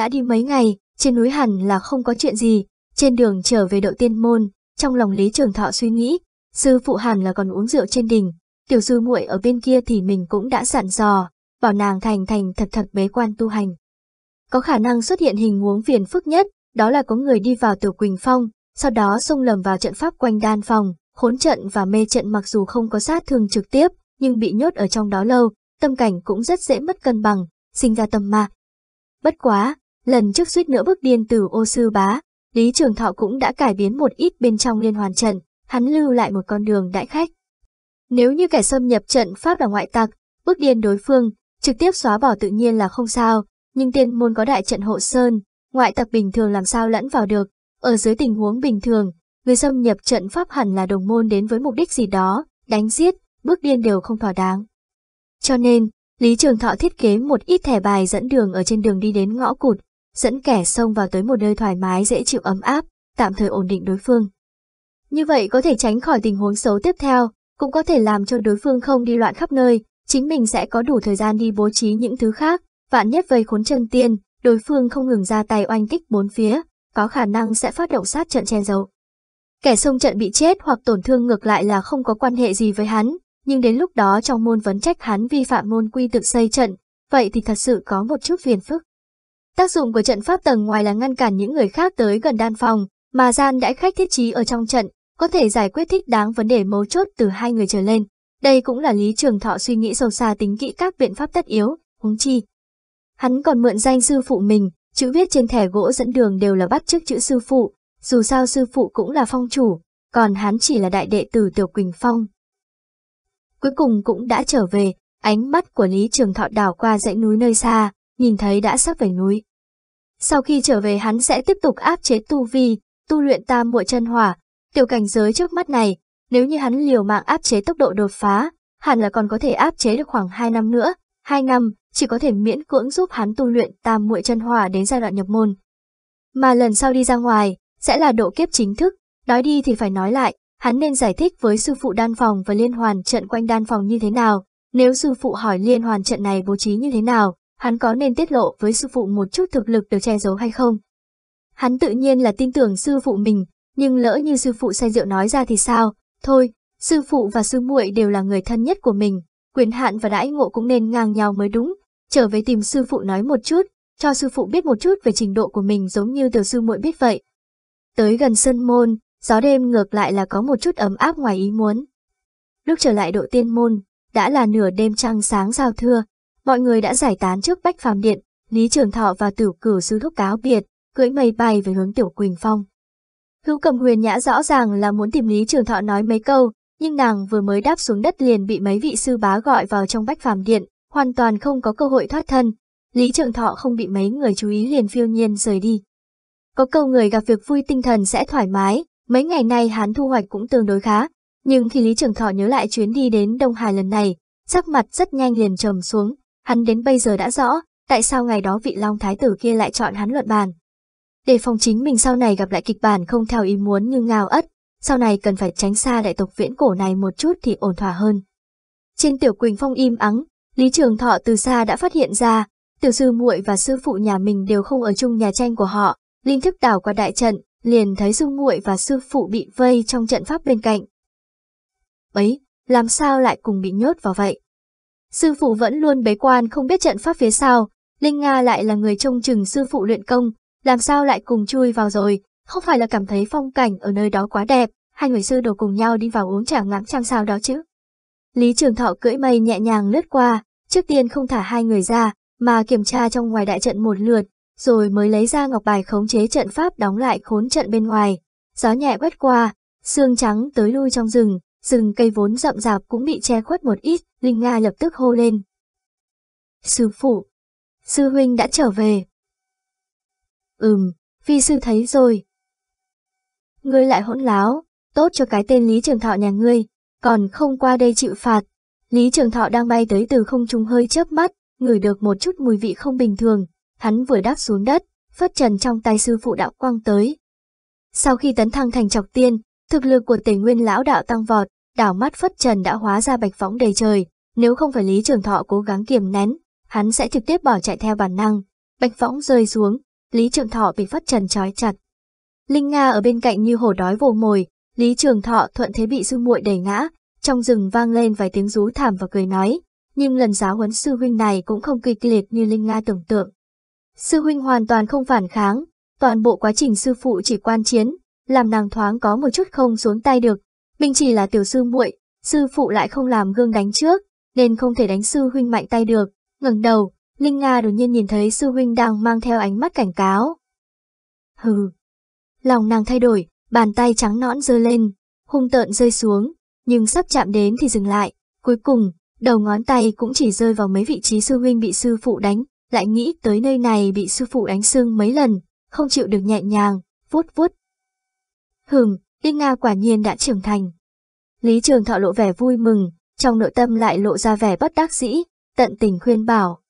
đã đi mấy ngày, trên núi hẳn là không có chuyện gì, trên đường trở về đội tiên môn, trong lòng Lý Trường Thọ suy nghĩ, sư phụ hẳn là còn uống rượu trên đỉnh, tiểu sư muội ở bên kia thì mình cũng đã dặn dò, bảo nàng thành thành thật thật bế quan tu hành. Có khả năng xuất hiện hình huống phiền phức nhất, đó là có người đi vào tiểu Quỳnh Phong, sau đó xông lầm vào trận pháp quanh đan phòng, khốn trận và mê trận mặc dù không có sát thương trực tiếp, nhưng bị nhốt ở trong đó lâu, tâm cảnh cũng rất dễ mất cân bằng, sinh ra tâm ma. Bất quá, lần trước suýt nữa bước điên từ ô sư bá, Lý Trường Thọ cũng đã cải biến một ít bên trong liên hoàn trận, hắn lưu lại một con đường đại khách. Nếu như kẻ xâm nhập trận pháp là ngoại tặc, bước điên đối phương, trực tiếp xóa bỏ tự nhiên là không sao, nhưng tiên môn có đại trận hộ sơn, ngoại tặc bình thường làm sao lẫn vào được, ở dưới tình huống bình thường, người xâm nhập trận pháp hẳn là đồng môn đến với mục đích gì đó, đánh giết, bước điên đều không thỏa đáng. Cho nên, Lý Trường Thọ thiết kế một ít thẻ bài dẫn đường ở trên đường đi đến ngõ cụt, dẫn kẻ xông vào tới một nơi thoải mái dễ chịu ấm áp, tạm thời ổn định đối phương. Như vậy có thể tránh khỏi tình huống xấu tiếp theo, cũng có thể làm cho đối phương không đi loạn khắp nơi, chính mình sẽ có đủ thời gian đi bố trí những thứ khác, vạn nhất vây khốn chân tiên, đối phương không ngừng ra tay oanh kích bốn phía, có khả năng sẽ phát động sát trận che dầu Kẻ xông trận bị chết hoặc tổn thương ngược lại là không có quan hệ gì với hắn, nhưng đến lúc đó trong môn vấn trách hắn vi phạm môn quy tự xây trận, vậy thì thật sự có một chút phiền phức. Tác dụng của trận pháp tầng ngoài là ngăn cản những người khác tới gần đan phòng, mà gian đãi khách thiết trí ở trong trận, có thể giải quyết thích đáng vấn đề mấu chốt từ hai người trở lên. Đây cũng là lý trường thọ suy nghĩ sâu xa tính kỹ các biện pháp tất yếu, huống chi. Hắn còn mượn danh sư phụ mình, chữ viết trên thẻ gỗ dẫn đường đều là bắt chước chữ sư phụ, dù sao sư phụ cũng là phong chủ, còn hắn chỉ là đại đệ tử Tiểu Quỳnh Phong. Cuối cùng cũng đã trở về, ánh mắt của Lý Trường Thọ đảo qua dãy núi nơi xa, nhìn thấy đã sắp về núi, sau khi trở về hắn sẽ tiếp tục áp chế tu vi, tu luyện tam muội chân hỏa, tiểu cảnh giới trước mắt này, nếu như hắn liều mạng áp chế tốc độ đột phá, hẳn là còn có thể áp chế được khoảng 2 năm nữa, 2 năm chỉ có thể miễn cưỡng giúp hắn tu luyện tam muội chân hỏa đến giai đoạn nhập môn. Mà lần sau đi ra ngoài, sẽ là độ kiếp chính thức, nói đi thì phải nói lại, hắn nên giải thích với sư phụ đan phòng và liên hoàn trận quanh đan phòng như thế nào, nếu sư phụ hỏi liên hoàn trận này bố trí như thế nào, hắn có nên tiết lộ với sư phụ một chút thực lực được che giấu hay không. Hắn tự nhiên là tin tưởng sư phụ mình, nhưng lỡ như sư phụ say rượu nói ra thì sao, thôi, sư phụ và sư muội đều là người thân nhất của mình, quyền hạn và đãi ngộ cũng nên ngang nhau mới đúng, trở về tìm sư phụ nói một chút, cho sư phụ biết một chút về trình độ của mình giống như từ sư muội biết vậy. Tới gần sân môn, gió đêm ngược lại là có một chút ấm áp ngoài ý muốn. Lúc trở lại độ tiên môn, đã là nửa đêm trăng sáng sao thưa, Mọi người đã giải tán trước Bách Phàm Điện, Lý Trường Thọ và Tử Cử Sư Thúc cáo biệt, cưỡi mây bay về hướng Tiểu Quỳnh Phong. Hữu Cầm Huyền Nhã rõ ràng là muốn tìm Lý Trường Thọ nói mấy câu, nhưng nàng vừa mới đáp xuống đất liền bị mấy vị sư bá gọi vào trong Bách Phàm Điện, hoàn toàn không có cơ hội thoát thân. Lý Trường Thọ không bị mấy người chú ý liền phiêu nhiên rời đi. Có câu người gặp việc vui tinh thần sẽ thoải mái, mấy ngày nay hắn thu hoạch cũng tương đối khá, nhưng khi Lý Trường Thọ nhớ lại chuyến đi đến Đông Hải lần này, sắc mặt rất nhanh liền trầm xuống, hắn đến bây giờ đã rõ, tại sao ngày đó vị Long Thái tử kia lại chọn hắn luận bàn. Để phòng chính mình sau này gặp lại kịch bản không theo ý muốn như ngào ất, sau này cần phải tránh xa đại tộc viễn cổ này một chút thì ổn thỏa hơn. Trên tiểu Quỳnh Phong im ắng, Lý Trường Thọ từ xa đã phát hiện ra, tiểu sư muội và sư phụ nhà mình đều không ở chung nhà tranh của họ, linh thức đảo qua đại trận, liền thấy sư muội và sư phụ bị vây trong trận pháp bên cạnh. Ấy, làm sao lại cùng bị nhốt vào vậy? Sư phụ vẫn luôn bế quan không biết trận pháp phía sau, Linh Nga lại là người trông chừng sư phụ luyện công, làm sao lại cùng chui vào rồi, không phải là cảm thấy phong cảnh ở nơi đó quá đẹp, hai người sư đồ cùng nhau đi vào uống trà ngắm trăng sao đó chứ. Lý Trường Thọ cưỡi mây nhẹ nhàng lướt qua, trước tiên không thả hai người ra, mà kiểm tra trong ngoài đại trận một lượt, rồi mới lấy ra ngọc bài khống chế trận pháp đóng lại khốn trận bên ngoài. Gió nhẹ quét qua, sương trắng tới lui trong rừng, rừng cây vốn rậm rạp cũng bị che khuất một ít, Linh Nga lập tức hô lên. Sư phụ, sư huynh đã trở về. Ừm, phi sư thấy rồi. Ngươi lại hỗn láo, tốt cho cái tên Lý Trường Thọ nhà ngươi, còn không qua đây chịu phạt. Lý Trường Thọ đang bay tới từ không trung hơi chớp mắt, ngửi được một chút mùi vị không bình thường, hắn vừa đáp xuống đất, phất trần trong tay sư phụ đạo quang tới. Sau khi tấn thăng thành trọc tiên, Thực lực của tề nguyên lão đạo tăng vọt, đảo mắt phất trần đã hóa ra bạch võng đầy trời, nếu không phải Lý Trường Thọ cố gắng kiềm nén, hắn sẽ trực tiếp bỏ chạy theo bản năng. Bạch võng rơi xuống, Lý Trường Thọ bị phất trần trói chặt. Linh Nga ở bên cạnh như hổ đói vồ mồi, Lý Trường Thọ thuận thế bị sư muội đẩy ngã, trong rừng vang lên vài tiếng rú thảm và cười nói, nhưng lần giáo huấn sư huynh này cũng không kịch liệt như Linh Nga tưởng tượng. Sư huynh hoàn toàn không phản kháng, toàn bộ quá trình sư phụ chỉ quan chiến, làm nàng thoáng có một chút không xuống tay được. Mình chỉ là tiểu sư muội, sư phụ lại không làm gương đánh trước, nên không thể đánh sư huynh mạnh tay được. Ngẩng đầu, Linh Nga đột nhiên nhìn thấy sư huynh đang mang theo ánh mắt cảnh cáo. Hừ. Lòng nàng thay đổi, bàn tay trắng nõn giơ lên, hung tợn rơi xuống, nhưng sắp chạm đến thì dừng lại. Cuối cùng, đầu ngón tay cũng chỉ rơi vào mấy vị trí sư huynh bị sư phụ đánh, lại nghĩ tới nơi này bị sư phụ đánh sưng mấy lần, không chịu được nhẹ nhàng, vuốt vuốt Hừm, Đinh Nga quả nhiên đã trưởng thành. Lý Trường Thọ lộ vẻ vui mừng, trong nội tâm lại lộ ra vẻ bất đắc dĩ, tận tình khuyên bảo.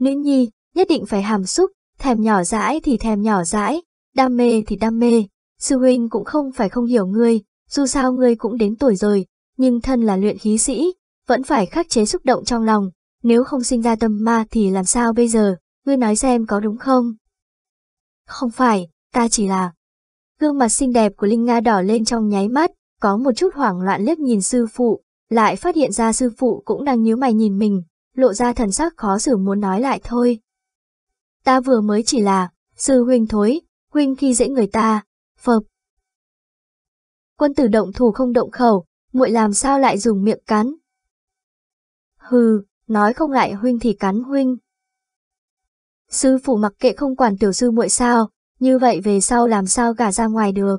Nữ nhi, nhất định phải hàm xúc, thèm nhỏ dãi thì thèm nhỏ dãi, đam mê thì đam mê. Sư huynh cũng không phải không hiểu ngươi, dù sao ngươi cũng đến tuổi rồi, nhưng thân là luyện khí sĩ, vẫn phải khắc chế xúc động trong lòng, nếu không sinh ra tâm ma thì làm sao bây giờ, ngươi nói xem có đúng không? Không phải, ta chỉ là Gương mặt xinh đẹp của Linh Nga đỏ lên trong nháy mắt, có một chút hoảng loạn liếc nhìn sư phụ, lại phát hiện ra sư phụ cũng đang nhíu mày nhìn mình, lộ ra thần sắc khó xử muốn nói lại thôi. Ta vừa mới chỉ là, sư huynh thối, huynh khi dễ người ta, phập. Quân tử động thủ không động khẩu, muội làm sao lại dùng miệng cắn. Hừ, nói không lại huynh thì cắn huynh. Sư phụ mặc kệ không quản tiểu sư muội sao, như vậy về sau làm sao gả ra ngoài được.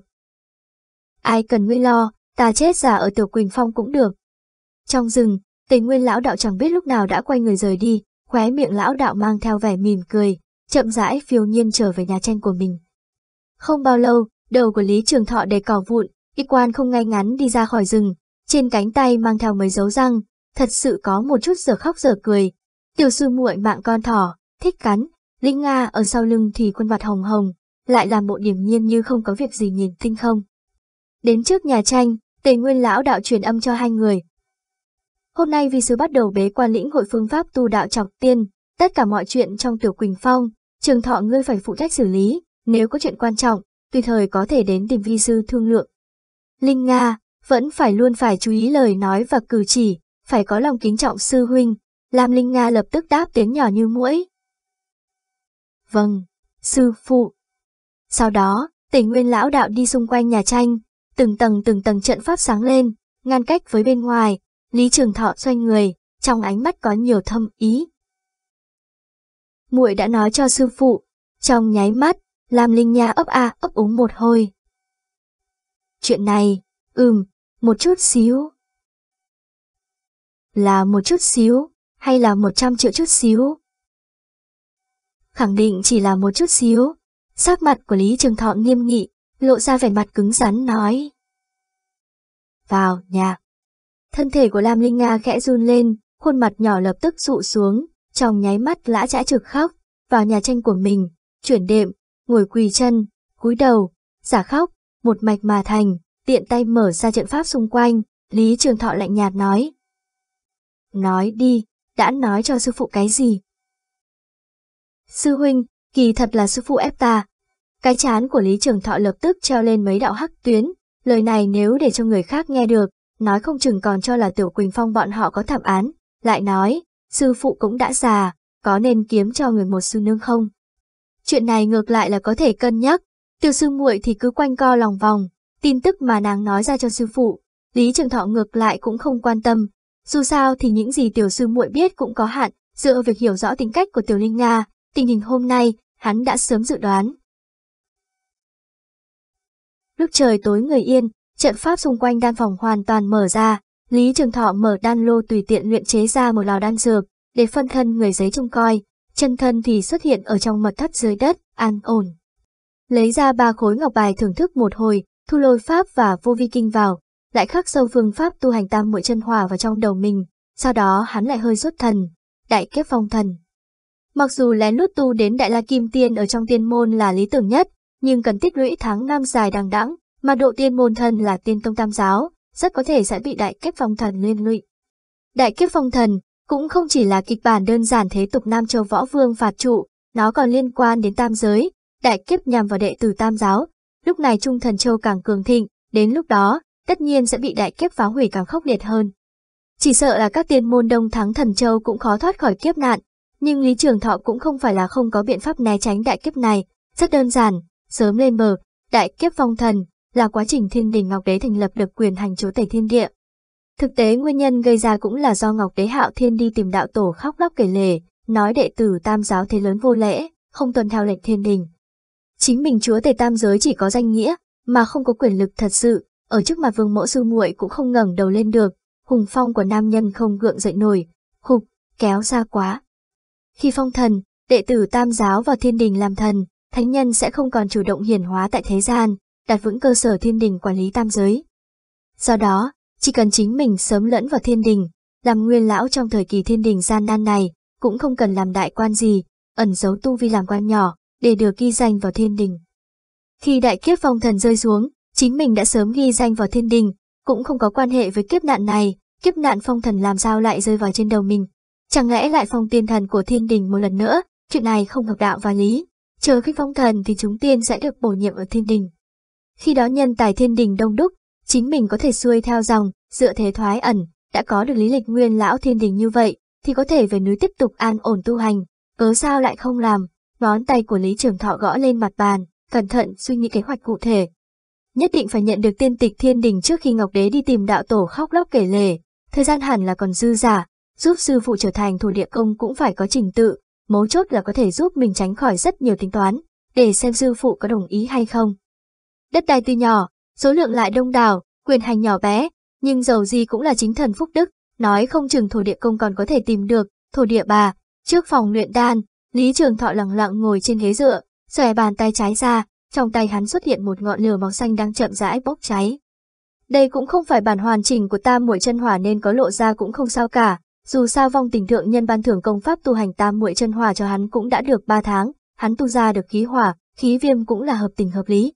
Ai cần ngươi lo, ta chết già ở tiểu Quỳnh Phong cũng được. Trong rừng, tình nguyên lão đạo chẳng biết lúc nào đã quay người rời đi, khóe miệng lão đạo mang theo vẻ mỉm cười, chậm rãi phiêu nhiên trở về nhà tranh của mình. Không bao lâu, đầu của Lý Trường Thọ đầy cỏ vụn, y quan không ngay ngắn đi ra khỏi rừng, trên cánh tay mang theo mấy dấu răng, thật sự có một chút giờ khóc giờ cười. Tiểu sư muội mạng con thỏ, thích cắn, Linh Nga ở sau lưng thì quân vặt hồng hồng, lại làm bộ điểm nhiên như không có việc gì nhìn tinh không. Đến trước nhà tranh, tề nguyên lão đạo truyền âm cho hai người. Hôm nay vì sư bắt đầu bế quan lĩnh hội phương pháp tu đạo trọc tiên, tất cả mọi chuyện trong tiểu Quỳnh Phong, trường thọ ngươi phải phụ trách xử lý, nếu có chuyện quan trọng, tùy thời có thể đến tìm vi sư thương lượng. Linh Nga, vẫn phải luôn phải chú ý lời nói và cử chỉ, phải có lòng kính trọng sư huynh, làm Linh Nga lập tức đáp tiếng nhỏ như mũi Vâng, sư phụ. Sau đó, tỉnh nguyên lão đạo đi xung quanh nhà tranh, từng tầng từng tầng trận pháp sáng lên, ngăn cách với bên ngoài, Lý Trường Thọ xoay người, trong ánh mắt có nhiều thâm ý. Muội đã nói cho sư phụ, trong nháy mắt, làm Linh Nha ấp a ấp úng một hồi. Chuyện này, ừm, một chút xíu. Là một chút xíu, hay là một trăm triệu chút xíu? Khẳng định chỉ là một chút xíu, Sắc mặt của Lý Trường Thọ nghiêm nghị, lộ ra vẻ mặt cứng rắn nói. Vào nhà. Thân thể của Lam Linh Nga khẽ run lên, khuôn mặt nhỏ lập tức rụ xuống, trong nháy mắt lã chã trực khóc, vào nhà tranh của mình, chuyển đệm, ngồi quỳ chân, cúi đầu, giả khóc, một mạch mà thành, tiện tay mở ra trận pháp xung quanh, Lý Trường Thọ lạnh nhạt nói. Nói đi, đã nói cho sư phụ cái gì? Sư huynh, kỳ thật là sư phụ ép ta, cái chán của Lý Trường Thọ lập tức treo lên mấy đạo hắc tuyến, lời này nếu để cho người khác nghe được, nói không chừng còn cho là Tiểu Quỳnh Phong bọn họ có thảm án, lại nói, sư phụ cũng đã già, có nên kiếm cho người một sư nương không? Chuyện này ngược lại là có thể cân nhắc, tiểu sư muội thì cứ quanh co lòng vòng, tin tức mà nàng nói ra cho sư phụ, Lý Trường Thọ ngược lại cũng không quan tâm, dù sao thì những gì tiểu sư muội biết cũng có hạn, dựa việc hiểu rõ tính cách của tiểu Linh Nga, tình hình hôm nay, hắn đã sớm dự đoán. Lúc trời tối người yên, trận pháp xung quanh đan phòng hoàn toàn mở ra, Lý Trường Thọ mở đan lô tùy tiện luyện chế ra một lò đan dược, để phân thân người giấy trông coi, chân thân thì xuất hiện ở trong mật thất dưới đất, an ổn. Lấy ra ba khối ngọc bài thưởng thức một hồi, thu lôi pháp và vô vi kinh vào, lại khắc sâu phương pháp tu hành tam muội chân hòa vào trong đầu mình, sau đó hắn lại hơi xuất thần, đại kiếp phong thần. Mặc dù lén lút tu đến Đại La Kim Tiên ở trong tiên môn là lý tưởng nhất, nhưng cần tích lũy tháng năm dài đằng đẵng, mà độ tiên môn thần là tiên tông tam giáo, rất có thể sẽ bị đại kiếp phong thần liên lụy. Đại kiếp phong thần cũng không chỉ là kịch bản đơn giản thế tục Nam Châu Võ Vương phạt trụ, nó còn liên quan đến tam giới, đại kiếp nhằm vào đệ tử tam giáo. Lúc này Trung Thần Châu càng cường thịnh, đến lúc đó, tất nhiên sẽ bị đại kiếp phá hủy càng khốc liệt hơn. Chỉ sợ là các tiên môn đông thắng Thần Châu cũng khó thoát khỏi kiếp nạn, nhưng Lý Trường Thọ cũng không phải là không có biện pháp né tránh đại kiếp này, rất đơn giản, sớm lên bờ, đại kiếp phong thần, là quá trình thiên đình Ngọc Đế thành lập được quyền hành chúa tể thiên địa. Thực tế nguyên nhân gây ra cũng là do Ngọc Đế Hạo Thiên đi tìm đạo tổ khóc lóc kể lề nói đệ tử tam giáo thế lớn vô lễ, không tuân theo lệnh thiên đình. Chính mình chúa tể tam giới chỉ có danh nghĩa, mà không có quyền lực thật sự, ở trước mặt vương mẫu sư muội cũng không ngẩng đầu lên được, hùng phong của nam nhân không gượng dậy nổi, khục, kéo ra quá. Khi phong thần, đệ tử tam giáo vào thiên đình làm thần, thánh nhân sẽ không còn chủ động hiển hóa tại thế gian, đặt vững cơ sở thiên đình quản lý tam giới. Do đó, chỉ cần chính mình sớm lẫn vào thiên đình, làm nguyên lão trong thời kỳ thiên đình gian nan này, cũng không cần làm đại quan gì, ẩn giấu tu vi làm quan nhỏ, để được ghi danh vào thiên đình. Khi đại kiếp phong thần rơi xuống, chính mình đã sớm ghi danh vào thiên đình, cũng không có quan hệ với kiếp nạn này, kiếp nạn phong thần làm sao lại rơi vào trên đầu mình. Chẳng lẽ lại phong tiên thần của thiên đình một lần nữa, chuyện này không hợp đạo và lý chờ khi phong thần thì chúng tiên sẽ được bổ nhiệm ở thiên đình. Khi đó nhân tài thiên đình đông đúc, chính mình có thể xuôi theo dòng, dựa thế thoái ẩn, đã có được lý lịch nguyên lão thiên đình như vậy, thì có thể về núi tiếp tục an ổn tu hành, cớ sao lại không làm, ngón tay của Lý Trường Thọ gõ lên mặt bàn, cẩn thận suy nghĩ kế hoạch cụ thể. Nhất định phải nhận được tiên tịch thiên đình trước khi Ngọc Đế đi tìm đạo tổ khóc lóc kể lể, thời gian hẳn là còn dư giả, giúp sư phụ trở thành thủ địa công cũng phải có trình tự, mấu chốt là có thể giúp mình tránh khỏi rất nhiều tính toán, để xem sư phụ có đồng ý hay không. Đất đai tuy nhỏ, số lượng lại đông đảo, quyền hành nhỏ bé, nhưng dầu gì cũng là chính thần phúc đức, nói không chừng thổ địa công còn có thể tìm được, thổ địa bà, trước phòng luyện đan, Lý Trường Thọ lặng lặng ngồi trên ghế dựa, xòe bàn tay trái ra, trong tay hắn xuất hiện một ngọn lửa màu xanh đang chậm rãi bốc cháy. Đây cũng không phải bản hoàn chỉnh của ta, muội chân hỏa nên có lộ ra cũng không sao cả, dù sao vong tình thượng nhân ban thưởng công pháp tu hành tam muội chân hỏa cho hắn cũng đã được 3 tháng, hắn tu ra được khí hỏa, khí viêm cũng là hợp tình hợp lý.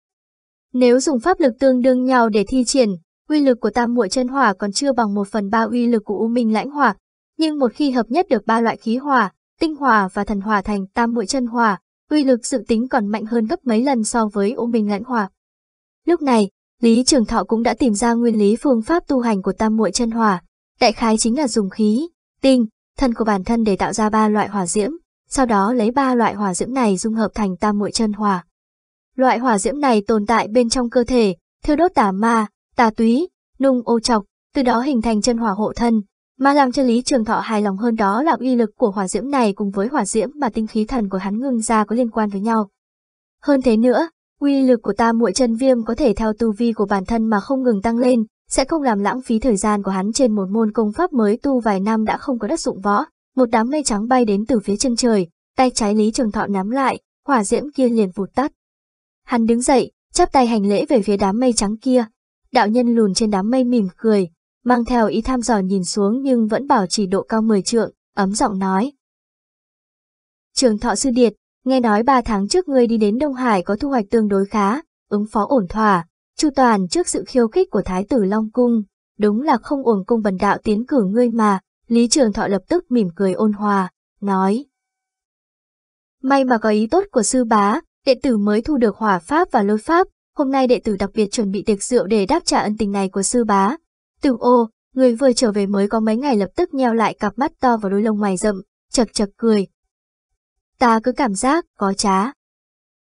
Nếu dùng pháp lực tương đương nhau để thi triển, uy lực của tam muội chân hỏa còn chưa bằng 1 phần 3 uy lực của U Minh lãnh hỏa, nhưng một khi hợp nhất được ba loại khí hỏa, tinh hỏa và thần hỏa thành tam muội chân hỏa, uy lực dự tính còn mạnh hơn gấp mấy lần so với U Minh lãnh hỏa. Lúc này, Lý Trường Thọ cũng đã tìm ra nguyên lý phương pháp tu hành của tam muội chân hỏa, đại khái chính là dùng khí, tinh, thân của bản thân để tạo ra ba loại hỏa diễm, sau đó lấy ba loại hỏa diễm này dung hợp thành tam muội chân hỏa. Loại hỏa diễm này tồn tại bên trong cơ thể, thiêu đốt tà ma, tà túy, nung ô trọc, từ đó hình thành chân hỏa hộ thân. Mà làm cho Lý Trường Thọ hài lòng hơn đó là uy lực của hỏa diễm này cùng với hỏa diễm mà tinh khí thần của hắn ngưng ra có liên quan với nhau. Hơn thế nữa, uy lực của ta muội chân viêm có thể theo tu vi của bản thân mà không ngừng tăng lên, sẽ không làm lãng phí thời gian của hắn trên một môn công pháp mới tu vài năm đã không có đất dụng võ. Một đám mây trắng bay đến từ phía chân trời, tay trái Lý Trường Thọ nắm lại, hỏa diễm kia liền vụt tắt. Hắn đứng dậy, chắp tay hành lễ về phía đám mây trắng kia. Đạo nhân lùn trên đám mây mỉm cười, mang theo ý tham dò nhìn xuống nhưng vẫn bảo trì độ cao mười trượng, ấm giọng nói. Trường Thọ Sư Điệt, nghe nói ba tháng trước ngươi đi đến Đông Hải có thu hoạch tương đối khá, ứng phó ổn thỏa, Chu Toàn trước sự khiêu khích của Thái tử Long Cung, đúng là không uổng công bần đạo tiến cử ngươi mà, Lý Trường Thọ lập tức mỉm cười ôn hòa, nói. May mà có ý tốt của sư bá, đệ tử mới thu được hỏa pháp và lôi pháp, hôm nay đệ tử đặc biệt chuẩn bị tiệc rượu để đáp trả ân tình này của sư bá. Tử ô, người vừa trở về mới có mấy ngày lập tức nheo lại cặp mắt to và đôi lông mày rậm, chật chật cười. Ta cứ cảm giác có trá.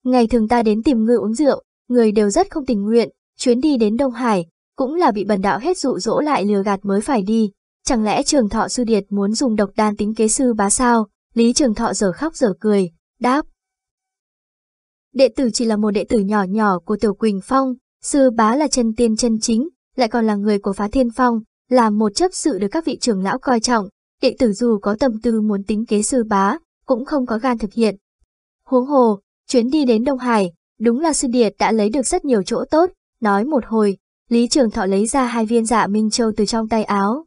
Ngày thường ta đến tìm ngươi uống rượu, người đều rất không tình nguyện, chuyến đi đến Đông Hải, cũng là bị bần đạo hết dụ dỗ lại lừa gạt mới phải đi. Chẳng lẽ trường thọ sư điệt muốn dùng độc đan tính kế sư bá sao? Lý trường thọ giờ khóc giờ cười, đáp. Đệ tử chỉ là một đệ tử nhỏ nhỏ của Tiểu Quỳnh Phong, sư bá là chân tiên chân chính, lại còn là người của phá thiên phong, là một chấp sự được các vị trưởng lão coi trọng. Đệ tử dù có tâm tư muốn tính kế sư bá, cũng không có gan thực hiện. Huống hồ, chuyến đi đến Đông Hải, đúng là sư điệt đã lấy được rất nhiều chỗ tốt, Nói một hồi, Lý Trường Thọ lấy ra hai viên dạ Minh Châu từ trong tay áo.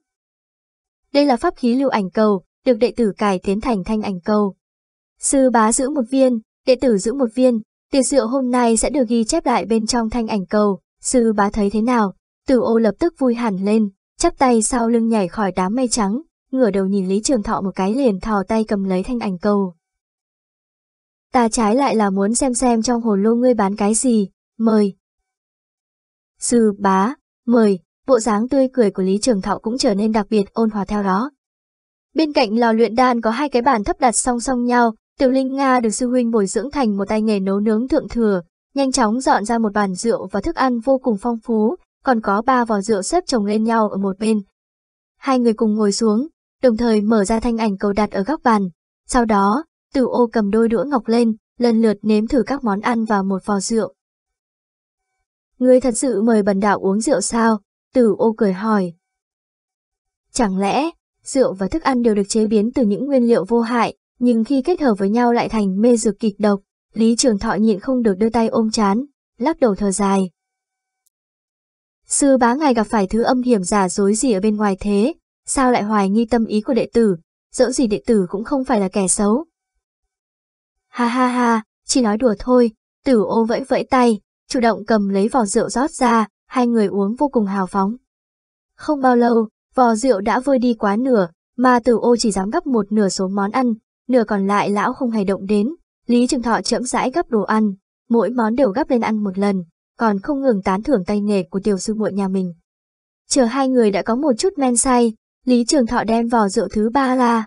Đây là pháp khí lưu ảnh cầu, được đệ tử cải tiến thành thanh ảnh cầu. Sư bá giữ một viên, đệ tử giữ một viên, tiệc rượu hôm nay sẽ được ghi chép lại bên trong thanh ảnh cầu, sư bá thấy thế nào? Tử ô lập tức vui hẳn lên, chắp tay sau lưng nhảy khỏi đám mây trắng, ngửa đầu nhìn Lý Trường Thọ một cái liền thò tay cầm lấy thanh ảnh cầu. Ta trái lại là muốn xem xem trong hồ lô ngươi bán cái gì, mời, sư bá, mời, bộ dáng tươi cười của Lý Trường Thọ cũng trở nên đặc biệt ôn hòa theo đó. Bên cạnh lò luyện đan có hai cái bàn thấp đặt song song nhau, Tiểu Linh Nga được sư huynh bồi dưỡng thành một tay nghề nấu nướng thượng thừa, nhanh chóng dọn ra một bàn rượu và thức ăn vô cùng phong phú, còn có ba vò rượu xếp chồng lên nhau ở một bên. Hai người cùng ngồi xuống, đồng thời mở ra thanh ảnh cầu đặt ở góc bàn. Sau đó, Tử Ô cầm đôi đũa ngọc lên, lần lượt nếm thử các món ăn và một vò rượu. Ngươi thật sự mời bần đạo uống rượu sao? Tử ô cười hỏi. Chẳng lẽ, rượu và thức ăn đều được chế biến từ những nguyên liệu vô hại, nhưng khi kết hợp với nhau lại thành mê dược kịch độc, Lý Trường Thọ nhịn không được đưa tay ôm chán, lắc đầu thở dài. Sư bá ngài gặp phải thứ âm hiểm giả dối gì ở bên ngoài thế, sao lại hoài nghi tâm ý của đệ tử, dẫu gì đệ tử cũng không phải là kẻ xấu. Ha ha ha, chỉ nói đùa thôi, tử ô vẫy vẫy tay, chủ động cầm lấy vò rượu rót ra, hai người uống vô cùng hào phóng. Không bao lâu, vò rượu đã vơi đi quá nửa, mà tử ô chỉ dám gấp một nửa số món ăn, nửa còn lại lão không hề động đến. Lý Trường Thọ chậm rãi gấp đồ ăn, mỗi món đều gấp lên ăn một lần, còn không ngừng tán thưởng tay nghề của tiểu sư muội nhà mình. Chờ hai người đã có một chút men say, Lý Trường Thọ đem vò rượu thứ ba là.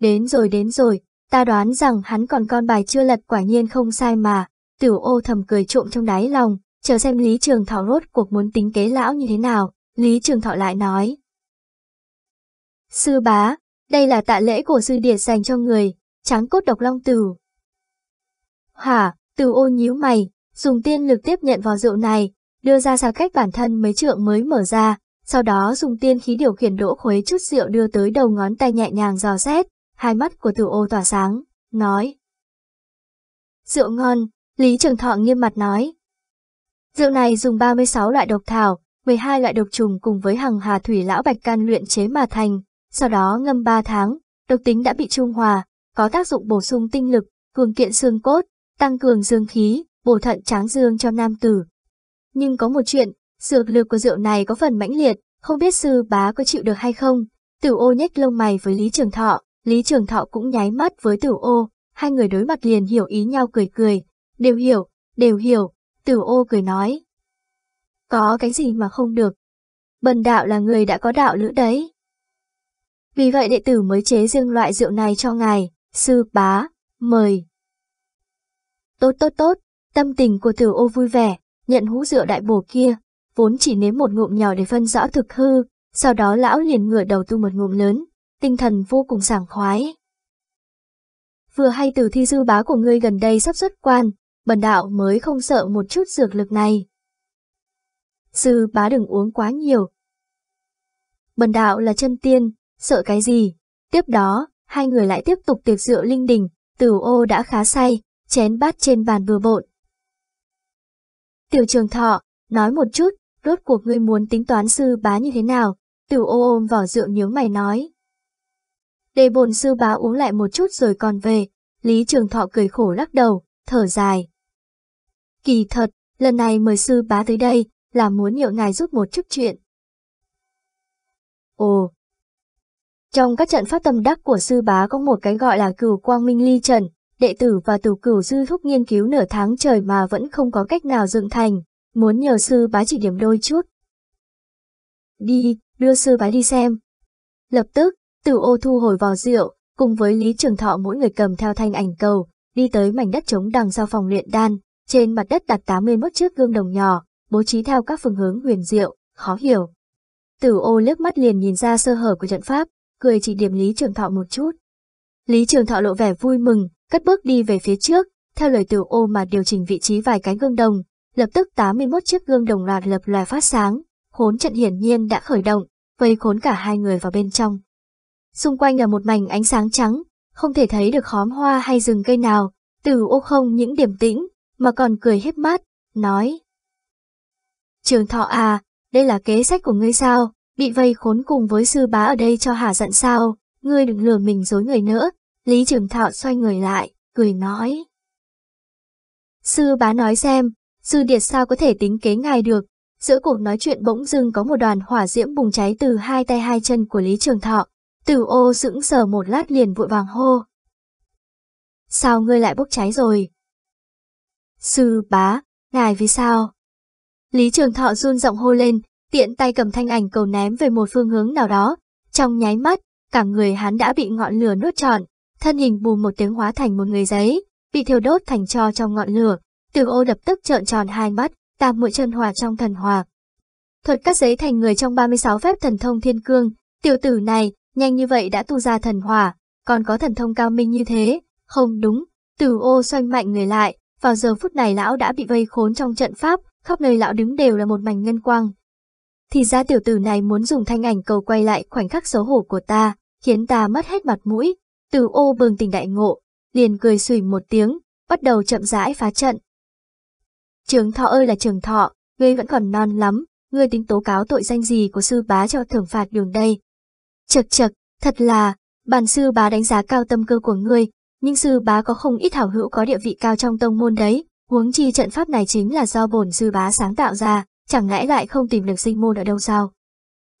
Đến rồi đến rồi, ta đoán rằng hắn còn con bài chưa lật quả nhiên không sai mà, Tiểu ô thầm cười trộm trong đáy lòng, chờ xem Lý Trường Thọ rốt cuộc muốn tính kế lão như thế nào, Lý Trường Thọ lại nói. Sư bá, đây là tạ lễ của sư điệt dành cho người, tráng cốt độc long tử. Hả, từ ô nhíu mày, dùng tiên lực tiếp nhận vào rượu này, đưa ra xa cách bản thân mấy trượng mới mở ra, sau đó dùng tiên khí điều khiển đỗ khuấy chút rượu đưa tới đầu ngón tay nhẹ nhàng dò xét, hai mắt của từ ô tỏa sáng, nói. Rượu ngon, Lý Trường Thọ nghiêm mặt nói. Rượu này dùng 36 loại độc thảo, 12 loại độc trùng cùng với hàng hà thủy lão bạch can luyện chế mà thành, sau đó ngâm 3 tháng, độc tính đã bị trung hòa, có tác dụng bổ sung tinh lực, cường kiện xương cốt, tăng cường dương khí, bổ thận tráng dương cho nam tử. Nhưng có một chuyện, dược lực của rượu này có phần mãnh liệt, không biết sư bá có chịu được hay không. Tử ô nhếch lông mày với Lý Trường Thọ, Lý Trường Thọ cũng nháy mắt với tử ô, hai người đối mặt liền hiểu ý nhau cười cười, Đều hiểu, đều hiểu, Tử ô cười nói. Có cái gì mà không được. Bần đạo là người đã có đạo lữ đấy. Vì vậy đệ tử mới chế riêng loại rượu này cho ngài, sư bá, mời. Tốt tốt tốt, tâm tình của tử ô vui vẻ, nhận hũ rượu đại bổ kia, vốn chỉ nếm một ngụm nhỏ để phân rõ thực hư, sau đó lão liền ngửa đầu tu một ngụm lớn, tinh thần vô cùng sảng khoái. Vừa hay từ thi dư bá của ngươi gần đây sắp xuất quan, bần đạo mới không sợ một chút dược lực này. Sư bá đừng uống quá nhiều. Bần đạo là chân tiên, sợ cái gì? Tiếp đó, hai người lại tiếp tục tiệc rượu linh đình, tử ô đã khá say, chén bát trên bàn vừa bộn. Tiểu trường thọ, nói một chút, rốt cuộc ngươi muốn tính toán sư bá như thế nào? Tiểu ô ôm vỏ rượu nhướng mày nói. Đề bồn sư bá uống lại một chút rồi còn về, Lý Trường Thọ cười khổ lắc đầu, thở dài. Kỳ thật, lần này mời sư bá tới đây là muốn nhờ ngài giúp một chút chuyện. Ồ! Trong các trận pháp tâm đắc của sư bá có một cái gọi là cửu quang minh ly trận, đệ tử và tù cửu sư thúc nghiên cứu nửa tháng trời mà vẫn không có cách nào dựng thành, muốn nhờ sư bá chỉ điểm đôi chút. Đi, đưa sư bá đi xem. Lập tức, từ ô thu hồi vò rượu, cùng với Lý Trường Thọ mỗi người cầm theo thanh ảnh cầu, đi tới mảnh đất trống đằng sau phòng luyện đan, trên mặt đất đặt 81 chiếc gương đồng nhỏ, bố trí theo các phương hướng huyền diệu, khó hiểu. Tử ô lướt mắt liền nhìn ra sơ hở của trận pháp, cười chỉ điểm Lý Trường Thọ một chút. Lý Trường Thọ lộ vẻ vui mừng, cất bước đi về phía trước, theo lời tử ô mà điều chỉnh vị trí vài cái gương đồng, lập tức 81 chiếc gương đồng loạt lập loè phát sáng, khốn trận hiển nhiên đã khởi động, vây khốn cả hai người vào bên trong. Xung quanh là một mảnh ánh sáng trắng, không thể thấy được khóm hoa hay rừng cây nào, tử ô không những điểm tĩnh, mà còn cười hiếp mắt, nói. Trường thọ à, đây là kế sách của ngươi sao, bị vây khốn cùng với sư bá ở đây cho hả giận sao, ngươi đừng lừa mình dối người nữa. Lý trường thọ xoay người lại, cười nói. Sư bá nói xem, sư điệt sao có thể tính kế ngài được, giữa cuộc nói chuyện bỗng dưng có một đoàn hỏa diễm bùng cháy từ hai tay hai chân của Lý Trường Thọ, Tử ô sững sờ một lát liền vội vàng hô. Sao ngươi lại bốc cháy rồi? Sư bá, ngài vì sao? Lý Trường Thọ run giọng hô lên, tiện tay cầm thanh ảnh cầu ném về một phương hướng nào đó. Trong nháy mắt, cả người hắn đã bị ngọn lửa nuốt trọn, thân hình bùm một tiếng hóa thành một người giấy, bị thiêu đốt thành tro trong ngọn lửa. Từ ô lập tức trợn tròn hai mắt, tam mũi chân hòa trong thần hòa. Thuật cắt giấy thành người trong 36 phép thần thông thiên cương, tiểu tử này, nhanh như vậy đã tu ra thần hỏa, còn có thần thông cao minh như thế, không đúng, tử ô xoanh mạnh người lại, vào giờ phút này lão đã bị vây khốn trong trận pháp, khắp nơi lão đứng đều là một mảnh ngân quang. Thì ra tiểu tử này muốn dùng thanh ảnh cầu quay lại khoảnh khắc xấu hổ của ta, khiến ta mất hết mặt mũi. Từ ô bừng tỉnh đại ngộ, liền cười sủi một tiếng, bắt đầu chậm rãi phá trận. Trường thọ ơi là trường thọ, ngươi vẫn còn non lắm, ngươi tính tố cáo tội danh gì của sư bá cho thưởng phạt đường đây. Chật chật, thật là, bàn sư bá đánh giá cao tâm cơ của ngươi, nhưng sư bá có không ít hảo hữu có địa vị cao trong tông môn đấy, huống chi trận pháp này chính là do bổn sư bá sáng tạo ra, chẳng lẽ lại không tìm được sinh môn ở đâu sao?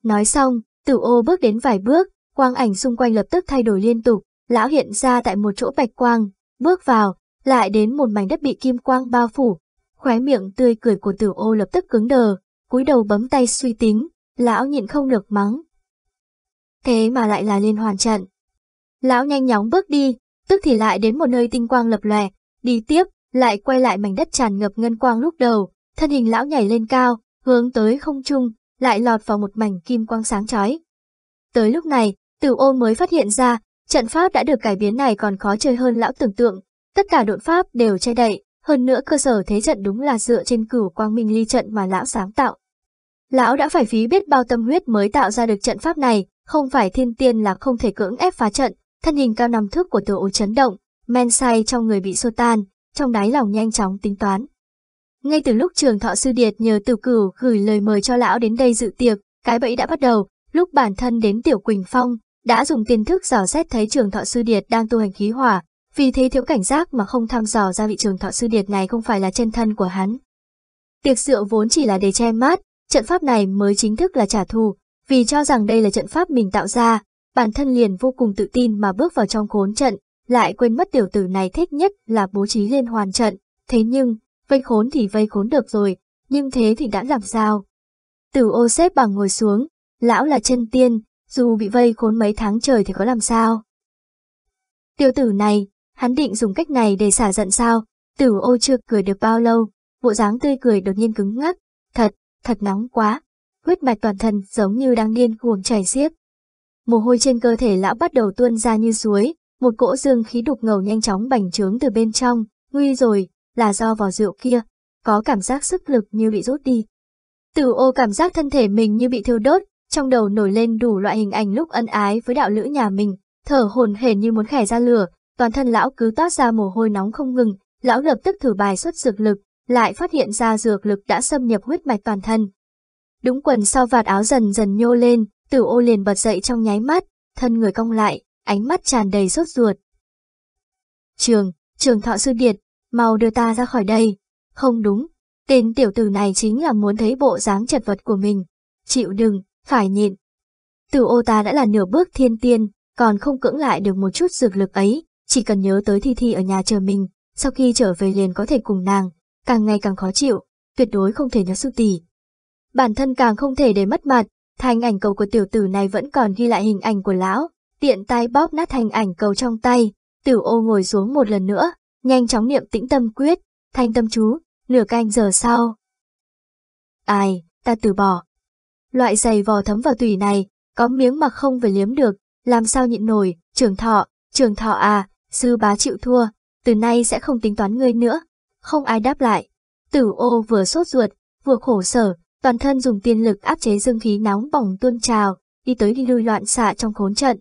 Nói xong, tử ô bước đến vài bước, quang ảnh xung quanh lập tức thay đổi liên tục, lão hiện ra tại một chỗ bạch quang, bước vào, lại đến một mảnh đất bị kim quang bao phủ, khóe miệng tươi cười của tử ô lập tức cứng đờ, cúi đầu bấm tay suy tính, lão nhịn không được mắng. Thế mà lại là liên hoàn trận. Lão nhanh chóng bước đi, tức thì lại đến một nơi tinh quang lập lòe, đi tiếp, lại quay lại mảnh đất tràn ngập ngân quang lúc đầu, thân hình lão nhảy lên cao, hướng tới không trung, lại lọt vào một mảnh kim quang sáng chói. Tới lúc này, Tử ô mới phát hiện ra, trận pháp đã được cải biến này còn khó chơi hơn lão tưởng tượng, tất cả độn pháp đều che đậy, hơn nữa cơ sở thế trận đúng là dựa trên cửu quang minh ly trận mà lão sáng tạo. Lão đã phải phí biết bao tâm huyết mới tạo ra được trận pháp này, không phải thiên tiên là không thể cưỡng ép phá trận, Thân hình cao năm thước của tiểu ô chấn động, men say trong người bị xô tan, trong đáy lòng nhanh chóng tính toán. Ngay từ lúc trường thọ sư điệt nhờ Tử cửu gửi lời mời cho lão đến đây dự tiệc, cái bẫy đã bắt đầu, lúc bản thân đến tiểu Quỳnh Phong, đã dùng tiền thức dò xét thấy trường thọ sư điệt đang tu hành khí hỏa, vì thế thiếu cảnh giác mà không thăm dò ra vị trường thọ sư điệt này không phải là chân thân của hắn. Tiệc rượu vốn chỉ là để che mát, trận pháp này mới chính thức là trả thù, vì cho rằng đây là trận pháp mình tạo ra, bản thân liền vô cùng tự tin mà bước vào trong khốn trận, lại quên mất tiểu tử này thích nhất là bố trí liên hoàn trận. Thế nhưng, vây khốn thì vây khốn được rồi, nhưng thế thì đã làm sao? Từ ô xếp bằng ngồi xuống, lão là chân tiên, dù bị vây khốn mấy tháng trời thì có làm sao? Tiểu tử này, hắn định dùng cách này để xả giận sao? Tử ô chưa cười được bao lâu, bộ dáng tươi cười đột nhiên cứng ngắc, thật, thật nóng quá. Huyết mạch toàn thân giống như đang điên cuồng chảy xiết, mồ hôi trên cơ thể lão bắt đầu tuôn ra như suối, một cỗ dương khí đục ngầu nhanh chóng bành trướng từ bên trong, nguy rồi, là do vỏ rượu kia, có cảm giác sức lực như bị rút đi. Tử ô cảm giác thân thể mình như bị thiêu đốt, trong đầu nổi lên đủ loại hình ảnh lúc ân ái với đạo lữ nhà mình, thở hồn hển như muốn khẻ ra lửa, toàn thân lão cứ toát ra mồ hôi nóng không ngừng, lão lập tức thử bài xuất dược lực, lại phát hiện ra dược lực đã xâm nhập huyết mạch toàn thân. Đúng quần sau vạt áo dần dần nhô lên, Tử ô liền bật dậy trong nháy mắt, thân người cong lại, ánh mắt tràn đầy sốt ruột. Trường, trường thọ sư điệt, mau đưa ta ra khỏi đây. Không đúng, tên tiểu tử này chính là muốn thấy bộ dáng chật vật của mình. Chịu đừng, phải nhịn. Tử ô ta đã là nửa bước thiên tiên, còn không cưỡng lại được một chút dược lực ấy, chỉ cần nhớ tới thi thi ở nhà chờ mình, sau khi trở về liền có thể cùng nàng, càng ngày càng khó chịu, tuyệt đối không thể nhớ sư tỷ. Bản thân càng không thể để mất mặt, Thanh ảnh cầu của tiểu tử này vẫn còn ghi lại hình ảnh của lão, tiện tay bóp nát thanh ảnh cầu trong tay, tiểu ô ngồi xuống một lần nữa, nhanh chóng niệm tĩnh tâm quyết, thanh tâm chú, nửa canh giờ sau. Ai, ta từ bỏ. Loại giày vò thấm vào tủy này, có miếng mà không về liếm được, làm sao nhịn nổi, trường thọ, trường thọ à, sư bá chịu thua, từ nay sẽ không tính toán ngươi nữa. Không ai đáp lại. Tử ô vừa sốt ruột, vừa khổ sở, toàn thân dùng tiên lực áp chế dương khí nóng bỏng tuôn trào, đi tới đi lui loạn xạ trong khốn trận.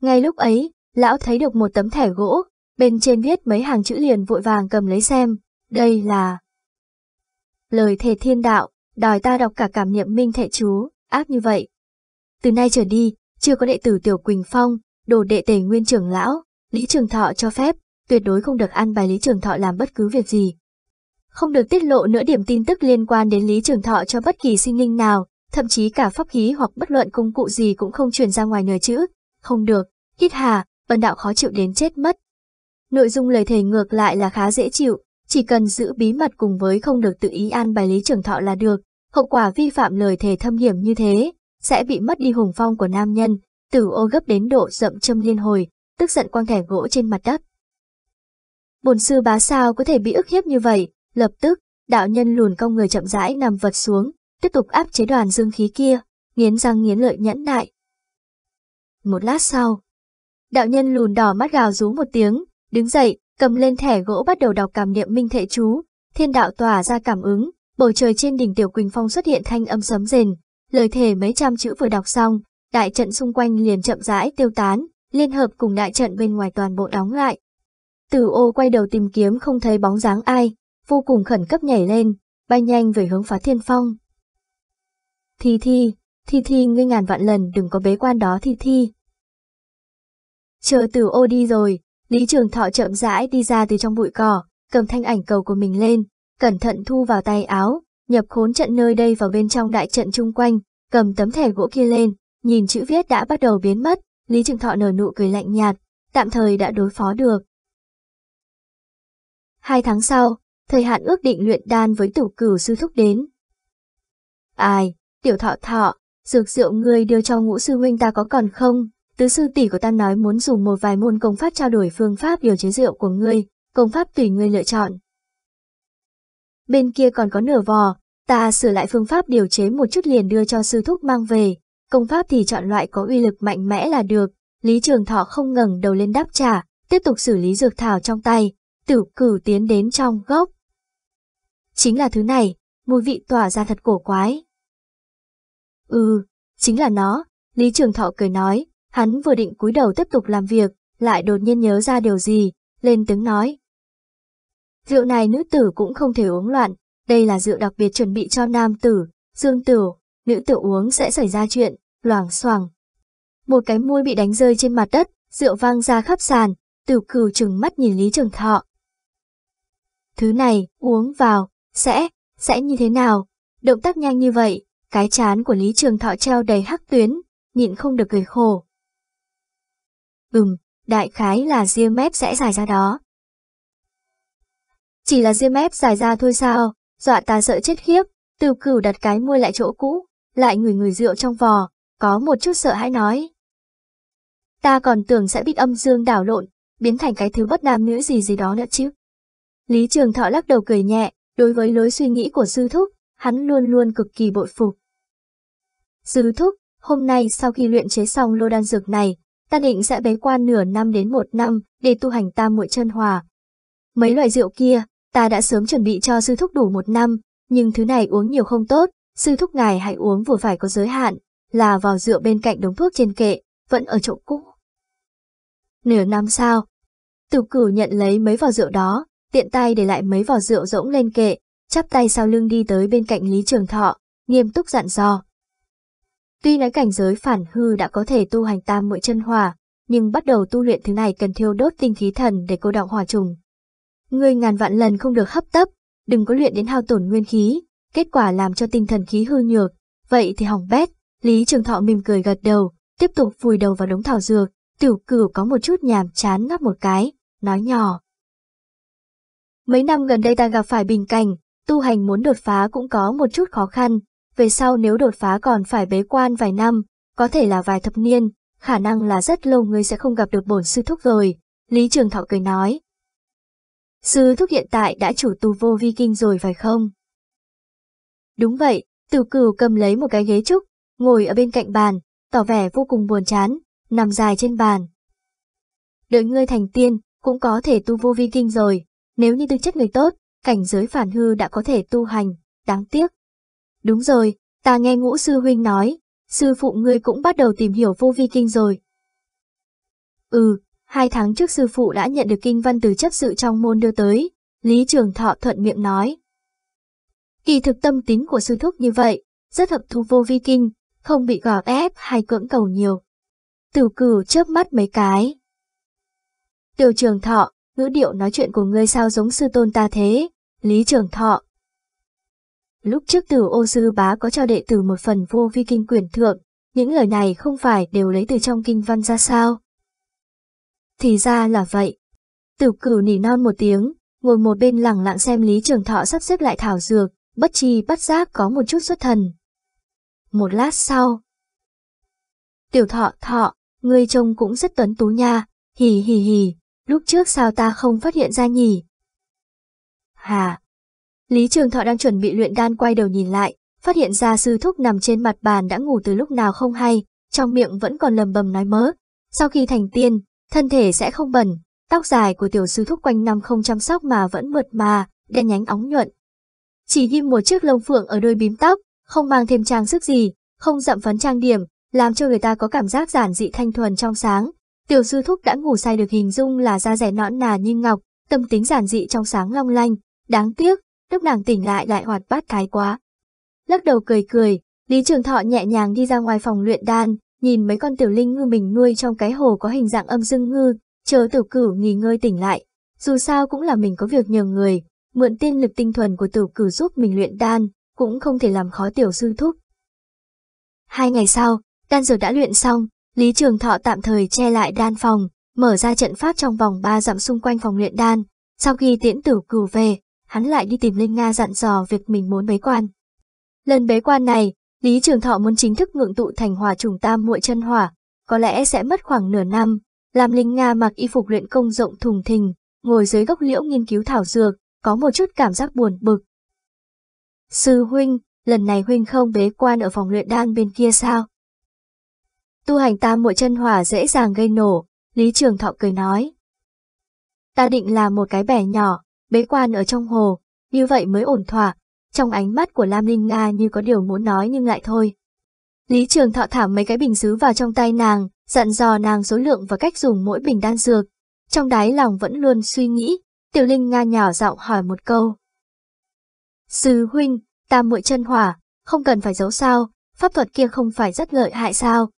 Ngay lúc ấy, lão thấy được một tấm thẻ gỗ, bên trên viết mấy hàng chữ liền vội vàng cầm lấy xem, đây là Lời thề thiên đạo, đòi ta đọc cả cảm niệm minh thệ chú, ác như vậy. Từ nay trở đi, chưa có đệ tử Tiểu Quỳnh Phong, đồ đệ tề nguyên trưởng lão, Lý Trường Thọ cho phép, tuyệt đối không được ăn bài Lý Trường Thọ làm bất cứ việc gì, không được tiết lộ nửa điểm tin tức liên quan đến Lý Trường Thọ cho bất kỳ sinh linh nào, thậm chí cả pháp khí hoặc bất luận công cụ gì cũng không truyền ra ngoài nửa chữ. Không được, hít hà, bần đạo khó chịu đến chết mất. Nội dung lời thề ngược lại là khá dễ chịu, chỉ cần giữ bí mật cùng với không được tự ý an bài Lý Trường Thọ là được, hậu quả vi phạm lời thề thâm hiểm như thế, sẽ bị mất đi hùng phong của nam nhân, tử ô gấp đến độ rậm châm liên hồi, tức giận quang thẻ gỗ trên mặt đất. Bồn sư bá sao có thể bị ức hiếp như vậy, Lập tức, đạo nhân lùn cong người chậm rãi nằm vật xuống, tiếp tục áp chế đoàn dương khí kia, nghiến răng nghiến lợi nhẫn nại. Một lát sau, đạo nhân lùn đỏ mắt gào rú một tiếng, đứng dậy, cầm lên thẻ gỗ bắt đầu đọc cảm niệm minh thệ chú, thiên đạo tỏa ra cảm ứng, bầu trời trên đỉnh tiểu Quỳnh Phong xuất hiện thanh âm sấm rền, lời thể mấy trăm chữ vừa đọc xong, đại trận xung quanh liền chậm rãi tiêu tán, liên hợp cùng đại trận bên ngoài toàn bộ đóng lại. tử ô quay đầu tìm kiếm không thấy bóng dáng ai, vô cùng khẩn cấp nhảy lên, bay nhanh về hướng phá thiên phong. Thi thi, thi thi ngươi ngàn vạn lần đừng có bế quan đó thi thi. Chờ tử ô đi rồi, Lý Trường Thọ chậm rãi đi ra từ trong bụi cỏ, cầm thanh ảnh cầu của mình lên, cẩn thận thu vào tay áo, nhập khốn trận nơi đây vào bên trong đại trận chung quanh, cầm tấm thẻ gỗ kia lên, nhìn chữ viết đã bắt đầu biến mất, Lý Trường Thọ nở nụ cười lạnh nhạt, tạm thời đã đối phó được. Hai tháng sau, Thời hạn ước định luyện đan với tiểu cửu sư thúc đến. Ai, tiểu thọ thọ, dược rượu ngươi đưa cho ngũ sư huynh ta có còn không? Tứ sư tỷ của ta nói muốn dùng một vài môn công pháp trao đổi phương pháp điều chế rượu của ngươi, công pháp tùy ngươi lựa chọn. Bên kia còn có nửa vò, ta sửa lại phương pháp điều chế một chút liền đưa cho sư thúc mang về, công pháp thì chọn loại có uy lực mạnh mẽ là được. Lý Trường Thọ không ngẩng đầu lên đáp trả, tiếp tục xử lý dược thảo trong tay, tử cử tiến đến trong góc. Chính là thứ này, mùi vị tỏa ra thật cổ quái. Ừ, chính là nó, Lý Trường Thọ cười nói, hắn vừa định cúi đầu tiếp tục làm việc, lại đột nhiên nhớ ra điều gì, lên tiếng nói. Rượu này nữ tử cũng không thể uống loạn, đây là rượu đặc biệt chuẩn bị cho nam tử, dương tử, nữ tử uống sẽ xảy ra chuyện, loảng xoảng. Một cái muôi bị đánh rơi trên mặt đất, rượu vang ra khắp sàn, tử cừu trừng mắt nhìn Lý Trường Thọ. Thứ này, uống vào, sẽ, sẽ như thế nào? Động tác nhanh như vậy, cái chán của Lý Trường Thọ treo đầy hắc tuyến, nhịn không được cười khổ. Ừm, đại khái là riêng mép sẽ dài ra đó. Chỉ là riêng mép dài ra thôi sao, dọa ta sợ chết khiếp, từ cửu đặt cái môi lại chỗ cũ, lại ngửi người rượu trong vò, có một chút sợ hãi nói. Ta còn tưởng sẽ bị âm dương đảo lộn, biến thành cái thứ bất nam nữ gì gì đó nữa chứ. Lý Trường Thọ lắc đầu cười nhẹ, Đối với lối suy nghĩ của Sư Thúc, hắn luôn luôn cực kỳ bội phục. Sư Thúc, hôm nay sau khi luyện chế xong lô đan dược này, ta định sẽ bế quan nửa năm đến một năm để tu hành tam muội chân hòa. Mấy loại rượu kia, ta đã sớm chuẩn bị cho Sư Thúc đủ một năm, nhưng thứ này uống nhiều không tốt, Sư Thúc ngài hãy uống vừa phải có giới hạn, là vào rượu bên cạnh đống thuốc trên kệ, vẫn ở chỗ cũ. Nửa năm sau, Tiểu cử nhận lấy mấy vò rượu đó, tiện tay để lại mấy vỏ rượu rỗng lên kệ, chắp tay sau lưng đi tới bên cạnh Lý Trường Thọ, nghiêm túc dặn dò. Tuy nói cảnh giới phản hư đã có thể tu hành tam muội chân hỏa, nhưng bắt đầu tu luyện thứ này cần thiêu đốt tinh khí thần để cô đọng hỏa trùng. Ngươi ngàn vạn lần không được hấp tấp, đừng có luyện đến hao tổn nguyên khí, kết quả làm cho tinh thần khí hư nhược, vậy thì hỏng bét. Lý Trường Thọ mỉm cười gật đầu, tiếp tục vùi đầu vào đống thảo dược, tiểu cửu có một chút nhàm chán ngắp một cái, nói nhỏ. Mấy năm gần đây ta gặp phải bình cảnh, tu hành muốn đột phá cũng có một chút khó khăn, về sau nếu đột phá còn phải bế quan vài năm, có thể là vài thập niên, khả năng là rất lâu người sẽ không gặp được bổn sư thúc rồi, Lý Trường Thọ cười nói. Sư thúc hiện tại đã chủ tu vô vi kinh rồi phải không? Đúng vậy, Tử cửu cầm lấy một cái ghế trúc, ngồi ở bên cạnh bàn, tỏ vẻ vô cùng buồn chán, nằm dài trên bàn. Đợi ngươi thành tiên, cũng có thể tu vô vi kinh rồi, nếu như tư chất người tốt, cảnh giới phản hư đã có thể tu hành, đáng tiếc. Đúng rồi, ta nghe ngũ sư huynh nói, sư phụ ngươi cũng bắt đầu tìm hiểu vô vi kinh rồi. Ừ, hai tháng trước sư phụ đã nhận được kinh văn từ chấp sự trong môn đưa tới, Lý Trường Thọ thuận miệng nói. Kỳ thực tâm tính của sư thúc như vậy, rất hợp thu vô vi kinh, không bị gò ép hay cưỡng cầu nhiều. Tử cử chớp mắt mấy cái. Tiểu trường thọ, ngữ điệu nói chuyện của ngươi sao giống sư tôn ta thế, Lý Trường Thọ. Lúc trước từ ô sư bá có cho đệ tử một phần vô vi kinh quyển thượng, những lời này không phải đều lấy từ trong kinh văn ra sao? Thì ra là vậy. Tử cửu nỉ non một tiếng, ngồi một bên lẳng lặng xem Lý Trường Thọ sắp xếp lại thảo dược, bất chi bất giác có một chút xuất thần. Một lát sau. Tiểu thọ thọ, ngươi trông cũng rất tuấn tú nha, hì hì hì, lúc trước sao ta không phát hiện ra nhỉ? Hà! Lý Trường Thọ đang chuẩn bị luyện đan quay đầu nhìn lại, phát hiện ra sư thúc nằm trên mặt bàn đã ngủ từ lúc nào không hay, trong miệng vẫn còn lầm bầm nói mớ. Sau khi thành tiên, thân thể sẽ không bẩn, tóc dài của tiểu sư thúc quanh năm không chăm sóc mà vẫn mượt mà, đen nhánh óng nhuận. Chỉ ghim một chiếc lông phượng ở đôi bím tóc, không mang thêm trang sức gì, không dặm phấn trang điểm, làm cho người ta có cảm giác giản dị thanh thuần trong sáng, Tiểu sư thúc đã ngủ say được hình dung là da rẻ nõn nà như ngọc, tâm tính giản dị trong sáng long lanh, đáng tiếc, lúc nàng tỉnh lại lại hoạt bát thái quá. Lắc đầu cười cười, Lý Trường Thọ nhẹ nhàng đi ra ngoài phòng luyện đan, nhìn mấy con tiểu linh ngư mình nuôi trong cái hồ có hình dạng âm dương ngư, chờ Tử cửu nghỉ ngơi tỉnh lại. Dù sao cũng là mình có việc nhờ người, mượn tiên lực tinh thuần của Tử cửu giúp mình luyện đan, cũng không thể làm khó tiểu sư thúc. Hai ngày sau, đan dược đã luyện xong, Lý Trường Thọ tạm thời che lại đan phòng, mở ra trận pháp trong vòng ba dặm xung quanh phòng luyện đan. Sau khi tiễn tử cử về, hắn lại đi tìm Linh Nga dặn dò việc mình muốn bế quan. Lần bế quan này, Lý Trường Thọ muốn chính thức ngưỡng tụ thành hòa trùng tam muội chân hỏa, có lẽ sẽ mất khoảng nửa năm, làm Linh Nga mặc y phục luyện công rộng thùng thình, ngồi dưới gốc liễu nghiên cứu thảo dược, có một chút cảm giác buồn bực. Sư huynh, lần này huynh không bế quan ở phòng luyện đan bên kia sao? tu hành tam muội chân hỏa dễ dàng gây nổ, Lý Trường Thọ cười nói. Ta định là một cái bẻ nhỏ, bế quan ở trong hồ, như vậy mới ổn thỏa, trong ánh mắt của Lam Linh Nga như có điều muốn nói nhưng lại thôi. Lý Trường Thọ thả mấy cái bình xứ vào trong tay nàng, dặn dò nàng số lượng và cách dùng mỗi bình đan dược. Trong đáy lòng vẫn luôn suy nghĩ, Tiểu Linh Nga nhỏ giọng hỏi một câu. Sư huynh, ta muội chân hỏa, không cần phải giấu sao, pháp thuật kia không phải rất lợi hại sao,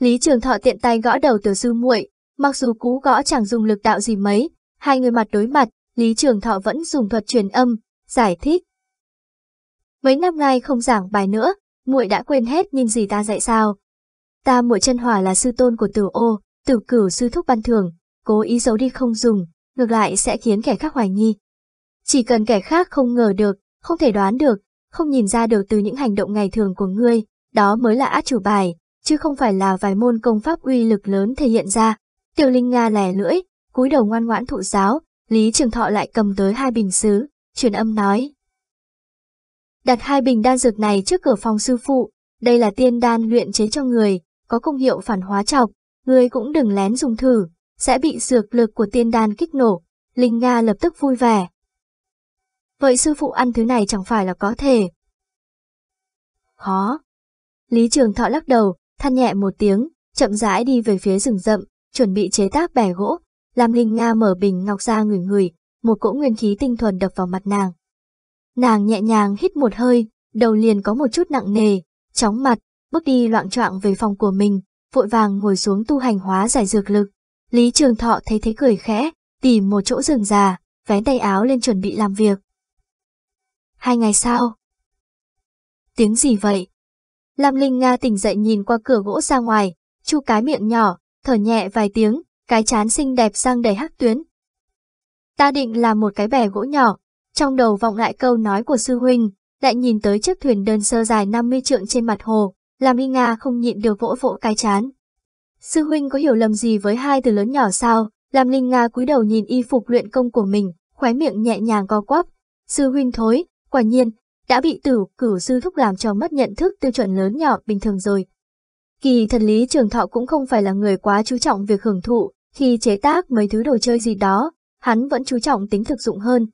Lý Trường Thọ tiện tay gõ đầu tiểu sư muội, mặc dù cú gõ chẳng dùng lực đạo gì mấy, hai người mặt đối mặt, Lý Trường Thọ vẫn dùng thuật truyền âm, giải thích. Mấy năm nay không giảng bài nữa, muội đã quên hết nhưng gì ta dạy sao? Ta muội chân hỏa là sư tôn của Tử Ô, Tử Cửu sư thúc ban thường, cố ý giấu đi không dùng, ngược lại sẽ khiến kẻ khác hoài nghi. Chỉ cần kẻ khác không ngờ được, không thể đoán được, không nhìn ra được từ những hành động ngày thường của ngươi, đó mới là át chủ bài, chứ không phải là vài môn công pháp uy lực lớn thể hiện ra. Tiểu Linh Nga lẻ lưỡi, cúi đầu ngoan ngoãn thụ giáo, Lý Trường Thọ lại cầm tới hai bình sứ, truyền âm nói. Đặt hai bình đan dược này trước cửa phòng sư phụ, đây là tiên đan luyện chế cho người, có công hiệu phản hóa trọc, người cũng đừng lén dùng thử, sẽ bị dược lực của tiên đan kích nổ. Linh Nga lập tức vui vẻ. Vậy sư phụ ăn thứ này chẳng phải là có thể. Khó. Lý Trường Thọ lắc đầu, than nhẹ một tiếng, chậm rãi đi về phía rừng rậm, chuẩn bị chế tác bẻ gỗ. làm Linh Nga mở bình ngọc ra ngửi ngửi, một cỗ nguyên khí tinh thuần đập vào mặt nàng. Nàng nhẹ nhàng hít một hơi, đầu liền có một chút nặng nề, chóng mặt, bước đi loạn choạng về phòng của mình, vội vàng ngồi xuống tu hành hóa giải dược lực. Lý Trường Thọ thấy thế cười khẽ, tìm một chỗ rừng già, vén tay áo lên chuẩn bị làm việc. Hai ngày sau. Tiếng gì vậy? Lam Linh Nga tỉnh dậy nhìn qua cửa gỗ ra ngoài, chu cái miệng nhỏ, thở nhẹ vài tiếng, cái chán xinh đẹp sang đầy hắc tuyến. Ta định làm một cái bè gỗ nhỏ, trong đầu vọng lại câu nói của sư huynh, lại nhìn tới chiếc thuyền đơn sơ dài 50 trượng trên mặt hồ, Lam Linh Nga không nhịn được vỗ vỗ cái chán. Sư huynh có hiểu lầm gì với hai từ lớn nhỏ sao? Lam Linh Nga cúi đầu nhìn y phục luyện công của mình, khóe miệng nhẹ nhàng co quắp. Sư huynh thối, quả nhiên, đã bị tử cửu sư thúc làm cho mất nhận thức tiêu chuẩn lớn nhỏ bình thường rồi. Kỳ thần lý trường thọ cũng không phải là người quá chú trọng việc hưởng thụ, khi chế tác mấy thứ đồ chơi gì đó, hắn vẫn chú trọng tính thực dụng hơn.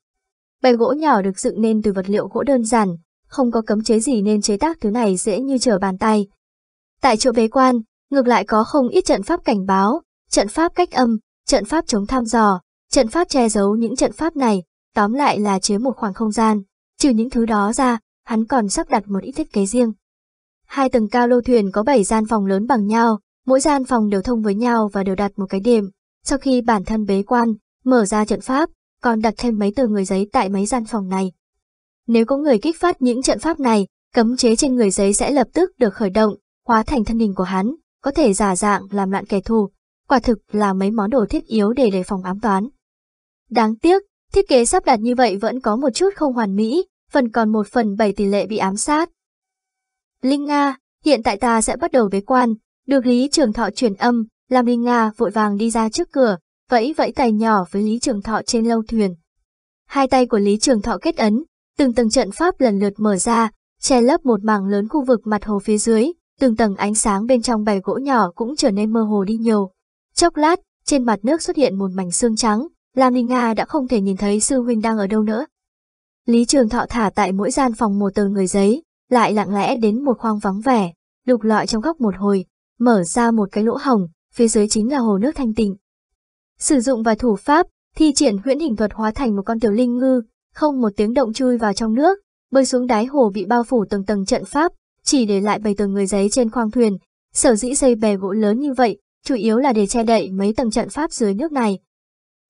Bè gỗ nhỏ được dựng nên từ vật liệu gỗ đơn giản, không có cấm chế gì nên chế tác thứ này dễ như trở bàn tay. Tại chỗ bế quan, ngược lại có không ít trận pháp cảnh báo, trận pháp cách âm, trận pháp chống tham dò, trận pháp che giấu những trận pháp này, tóm lại là chế một khoảng không gian. Trừ những thứ đó ra, hắn còn sắp đặt một ít thiết kế riêng. Hai tầng cao lô thuyền có 7 gian phòng lớn bằng nhau, mỗi gian phòng đều thông với nhau và đều đặt một cái điểm. Sau khi bản thân bế quan, mở ra trận pháp, còn đặt thêm mấy tờ người giấy tại mấy gian phòng này. Nếu có người kích phát những trận pháp này, cấm chế trên người giấy sẽ lập tức được khởi động, hóa thành thân hình của hắn, có thể giả dạng làm loạn kẻ thù. Quả thực là mấy món đồ thiết yếu để đề phòng ám toán. Đáng tiếc, Thiết kế sắp đặt như vậy vẫn có một chút không hoàn mỹ, phần còn một phần bảy tỷ lệ bị ám sát. Linh Nga, hiện tại ta sẽ bắt đầu bế quan, được Lý Trường Thọ truyền âm, làm Linh Nga vội vàng đi ra trước cửa, vẫy vẫy tay nhỏ với Lý Trường Thọ trên lâu thuyền. Hai tay của Lý Trường Thọ kết ấn, từng tầng trận pháp lần lượt mở ra, che lấp một mảng lớn khu vực mặt hồ phía dưới, từng tầng ánh sáng bên trong bày gỗ nhỏ cũng trở nên mơ hồ đi nhiều. Chốc lát, trên mặt nước xuất hiện một mảnh xương trắng, Lam Ninh Nga đã không thể nhìn thấy sư huynh đang ở đâu nữa. Lý Trường Thọ thả tại mỗi gian phòng một tờ người giấy, lại lặng lẽ đến một khoang vắng vẻ, lục lọi trong góc một hồi, mở ra một cái lỗ hồng, phía dưới chính là hồ nước thanh tịnh. Sử dụng và thủ pháp, thi triển huyễn hình thuật hóa thành một con tiểu linh ngư, không một tiếng động chui vào trong nước, bơi xuống đáy hồ bị bao phủ từng tầng trận pháp, chỉ để lại bảy tờ người giấy trên khoang thuyền. Sở dĩ xây bè gỗ lớn như vậy, chủ yếu là để che đậy mấy tầng trận pháp dưới nước này,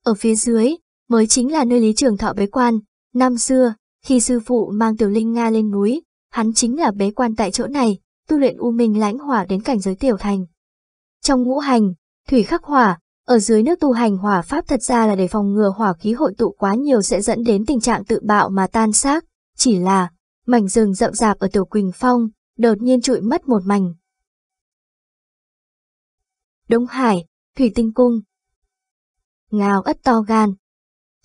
ở phía dưới, mới chính là nơi Lý Trường Thọ bế quan. Năm xưa, khi sư phụ mang Tiểu Linh Nga lên núi, hắn chính là bế quan tại chỗ này, tu luyện u minh lãnh hỏa đến cảnh giới tiểu thành. Trong ngũ hành, thủy khắc hỏa, ở dưới nước tu hành hỏa pháp thật ra là để phòng ngừa hỏa khí hội tụ quá nhiều sẽ dẫn đến tình trạng tự bạo mà tan xác, chỉ là mảnh rừng rậm rạp ở Tiểu Quỳnh Phong, đột nhiên trụi mất một mảnh. Đông Hải, Thủy Tinh Cung, ngào ất to gan.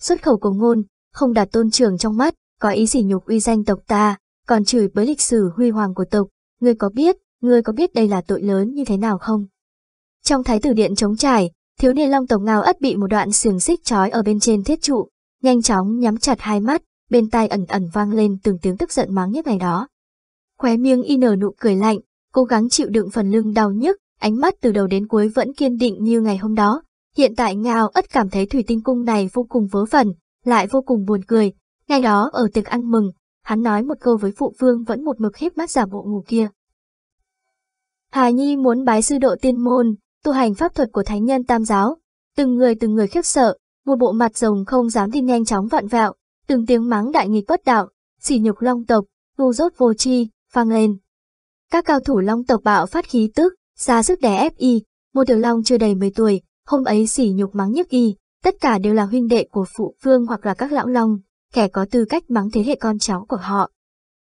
Xuất khẩu của ngôn, không đạt tôn trưởng trong mắt, có ý sỉ nhục uy danh tộc ta, còn chửi bới lịch sử huy hoàng của tộc, ngươi có biết, ngươi có biết đây là tội lớn như thế nào không? Trong thái tử điện chống trải, thiếu niên long tộc ngào ất bị một đoạn xiềng xích trói ở bên trên thiết trụ, nhanh chóng nhắm chặt hai mắt, bên tai ẩn ẩn vang lên từng tiếng tức giận mắng nhất ngày đó. Khóe miệng y nở nụ cười lạnh, cố gắng chịu đựng phần lưng đau nhức, ánh mắt từ đầu đến cuối vẫn kiên định như ngày hôm đó, Hiện tại Ngao Ất cảm thấy thủy tinh cung này vô cùng vớ vẩn, lại vô cùng buồn cười. Ngay đó ở tiệc ăn mừng, hắn nói một câu với phụ vương vẫn một mực híp mắt giả bộ ngủ kia. Hà Nhi muốn bái sư độ tiên môn, tu hành pháp thuật của thánh nhân tam giáo. Từng người từng người khiếp sợ, một bộ mặt rồng không dám đi nhanh chóng vặn vẹo, từng tiếng mắng đại nghịch bất đạo, xỉ nhục long tộc, ngu dốt vô chi, phang lên. Các cao thủ long tộc bạo phát khí tức, ra sức đè ép y, một tiểu long chưa đầy 10 tuổi, Hôm ấy sỉ nhục mắng nhức y, tất cả đều là huynh đệ của phụ vương hoặc là các lão long, kẻ có tư cách mắng thế hệ con cháu của họ.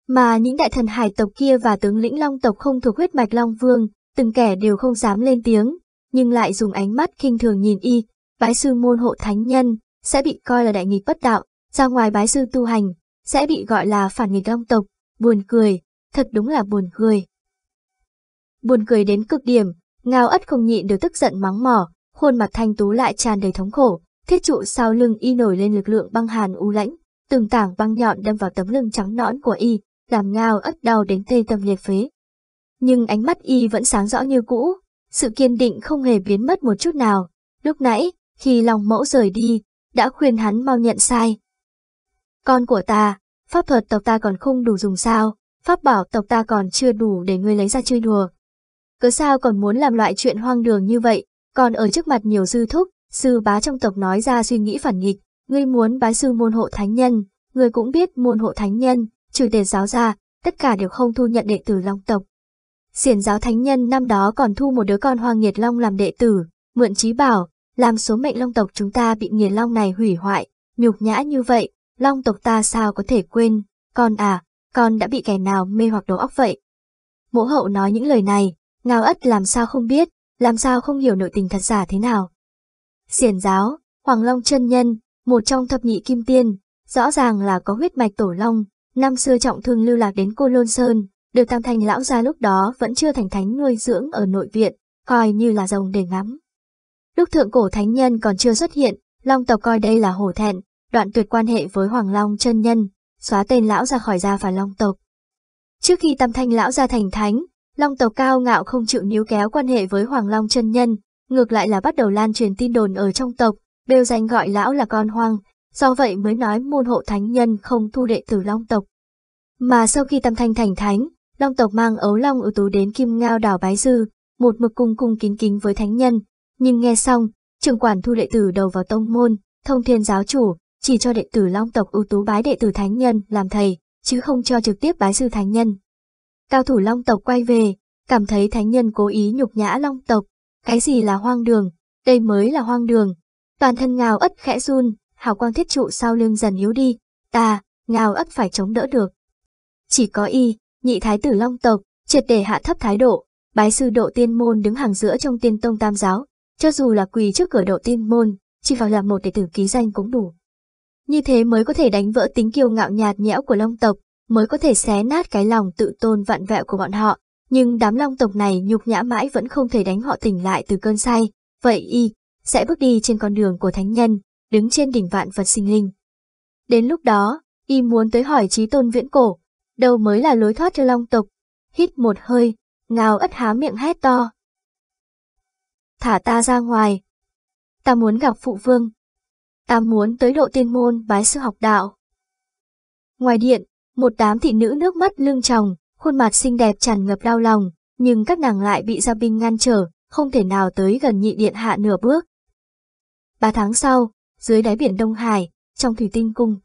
Mà những đại thần hải tộc kia và tướng lĩnh long tộc không thuộc huyết mạch long vương, từng kẻ đều không dám lên tiếng, nhưng lại dùng ánh mắt khinh thường nhìn y, bái sư môn hộ thánh nhân, sẽ bị coi là đại nghịch bất đạo, ra ngoài bái sư tu hành, sẽ bị gọi là phản nghịch long tộc, buồn cười, thật đúng là buồn cười. Buồn cười đến cực điểm, ngao ất không nhịn được tức giận mắng mỏ, khuôn mặt thanh tú lại tràn đầy thống khổ, thiết trụ sau lưng y nổi lên lực lượng băng hàn u lãnh, từng tảng băng nhọn đâm vào tấm lưng trắng nõn của y, làm ngao ất đau đến tê tâm liệt phế. Nhưng ánh mắt y vẫn sáng rõ như cũ, sự kiên định không hề biến mất một chút nào. Lúc nãy, khi lòng mẫu rời đi, đã khuyên hắn mau nhận sai. Con của ta, pháp thuật tộc ta còn không đủ dùng sao, pháp bảo tộc ta còn chưa đủ để ngươi lấy ra chơi đùa. Cớ sao còn muốn làm loại chuyện hoang đường như vậy, còn ở trước mặt nhiều sư thúc, sư bá trong tộc nói ra suy nghĩ phản nghịch, ngươi muốn bái sư môn hộ thánh nhân, ngươi cũng biết môn hộ thánh nhân, trừ tiền giáo ra, tất cả đều không thu nhận đệ tử long tộc. Xiển giáo thánh nhân năm đó còn thu một đứa con hoang nghiệt long làm đệ tử, mượn trí bảo, làm số mệnh long tộc chúng ta bị nghiệt long này hủy hoại, nhục nhã như vậy, long tộc ta sao có thể quên, con à, con đã bị kẻ nào mê hoặc đồ óc vậy. Mỗ hậu nói những lời này, ngao ất làm sao không biết, làm sao không hiểu nội tình thật giả thế nào. Xiển giáo, Hoàng Long chân nhân, một trong thập nhị kim tiên, rõ ràng là có huyết mạch tổ long, năm xưa trọng thương lưu lạc đến cô Lôn Sơn, được tam thanh lão gia lúc đó vẫn chưa thành thánh nuôi dưỡng ở nội viện, coi như là rồng để ngắm. Lúc thượng cổ thánh nhân còn chưa xuất hiện, Long tộc coi đây là hổ thẹn, đoạn tuyệt quan hệ với Hoàng Long chân nhân, xóa tên lão ra khỏi gia phả Long tộc. Trước khi tam thanh lão ra thành thánh, Long tộc cao ngạo không chịu níu kéo quan hệ với Hoàng Long chân nhân, ngược lại là bắt đầu lan truyền tin đồn ở trong tộc, đều danh gọi lão là con hoang, do vậy mới nói môn hộ thánh nhân không thu đệ tử Long tộc. Mà sau khi Tam Thanh thành thánh, Long tộc mang ấu long ưu tú đến Kim Ngao đảo bái dư, một mực cung cung kính kính với thánh nhân, nhưng nghe xong, trưởng quản thu đệ tử đầu vào tông môn, thông thiên giáo chủ, chỉ cho đệ tử Long tộc ưu tú bái đệ tử thánh nhân làm thầy, chứ không cho trực tiếp bái sư thánh nhân. Cao thủ long tộc quay về, cảm thấy thánh nhân cố ý nhục nhã long tộc. Cái gì là hoang đường, đây mới là hoang đường. Toàn thân ngào ất khẽ run, hào quang thiết trụ sau lưng dần yếu đi. Ta, à, ngào ất phải chống đỡ được. Chỉ có y, nhị thái tử long tộc, triệt để hạ thấp thái độ. Bái sư độ tiên môn đứng hàng giữa trong tiên tông tam giáo. Cho dù là quỳ trước cửa độ tiên môn, chỉ vào là một đệ tử ký danh cũng đủ. Như thế mới có thể đánh vỡ tính kiêu ngạo nhạt nhẽo của long tộc, mới có thể xé nát cái lòng tự tôn vặn vẹo của bọn họ. Nhưng đám long tộc này nhục nhã mãi vẫn không thể đánh họ tỉnh lại từ cơn say. Vậy y sẽ bước đi trên con đường của thánh nhân, đứng trên đỉnh vạn vật sinh linh. Đến lúc đó, y muốn tới hỏi trí tôn viễn cổ, đâu mới là lối thoát cho long tộc. Hít một hơi, ngào ất há miệng hét to. Thả ta ra ngoài. Ta muốn gặp phụ vương. Ta muốn tới độ tiên môn bái sư học đạo. Ngoài điện, một đám thị nữ nước mắt lưng tròng, khuôn mặt xinh đẹp tràn ngập đau lòng, nhưng các nàng lại bị gia binh ngăn trở, không thể nào tới gần nhị điện hạ nửa bước. Ba tháng sau, dưới đáy biển Đông Hải, trong thủy tinh cung.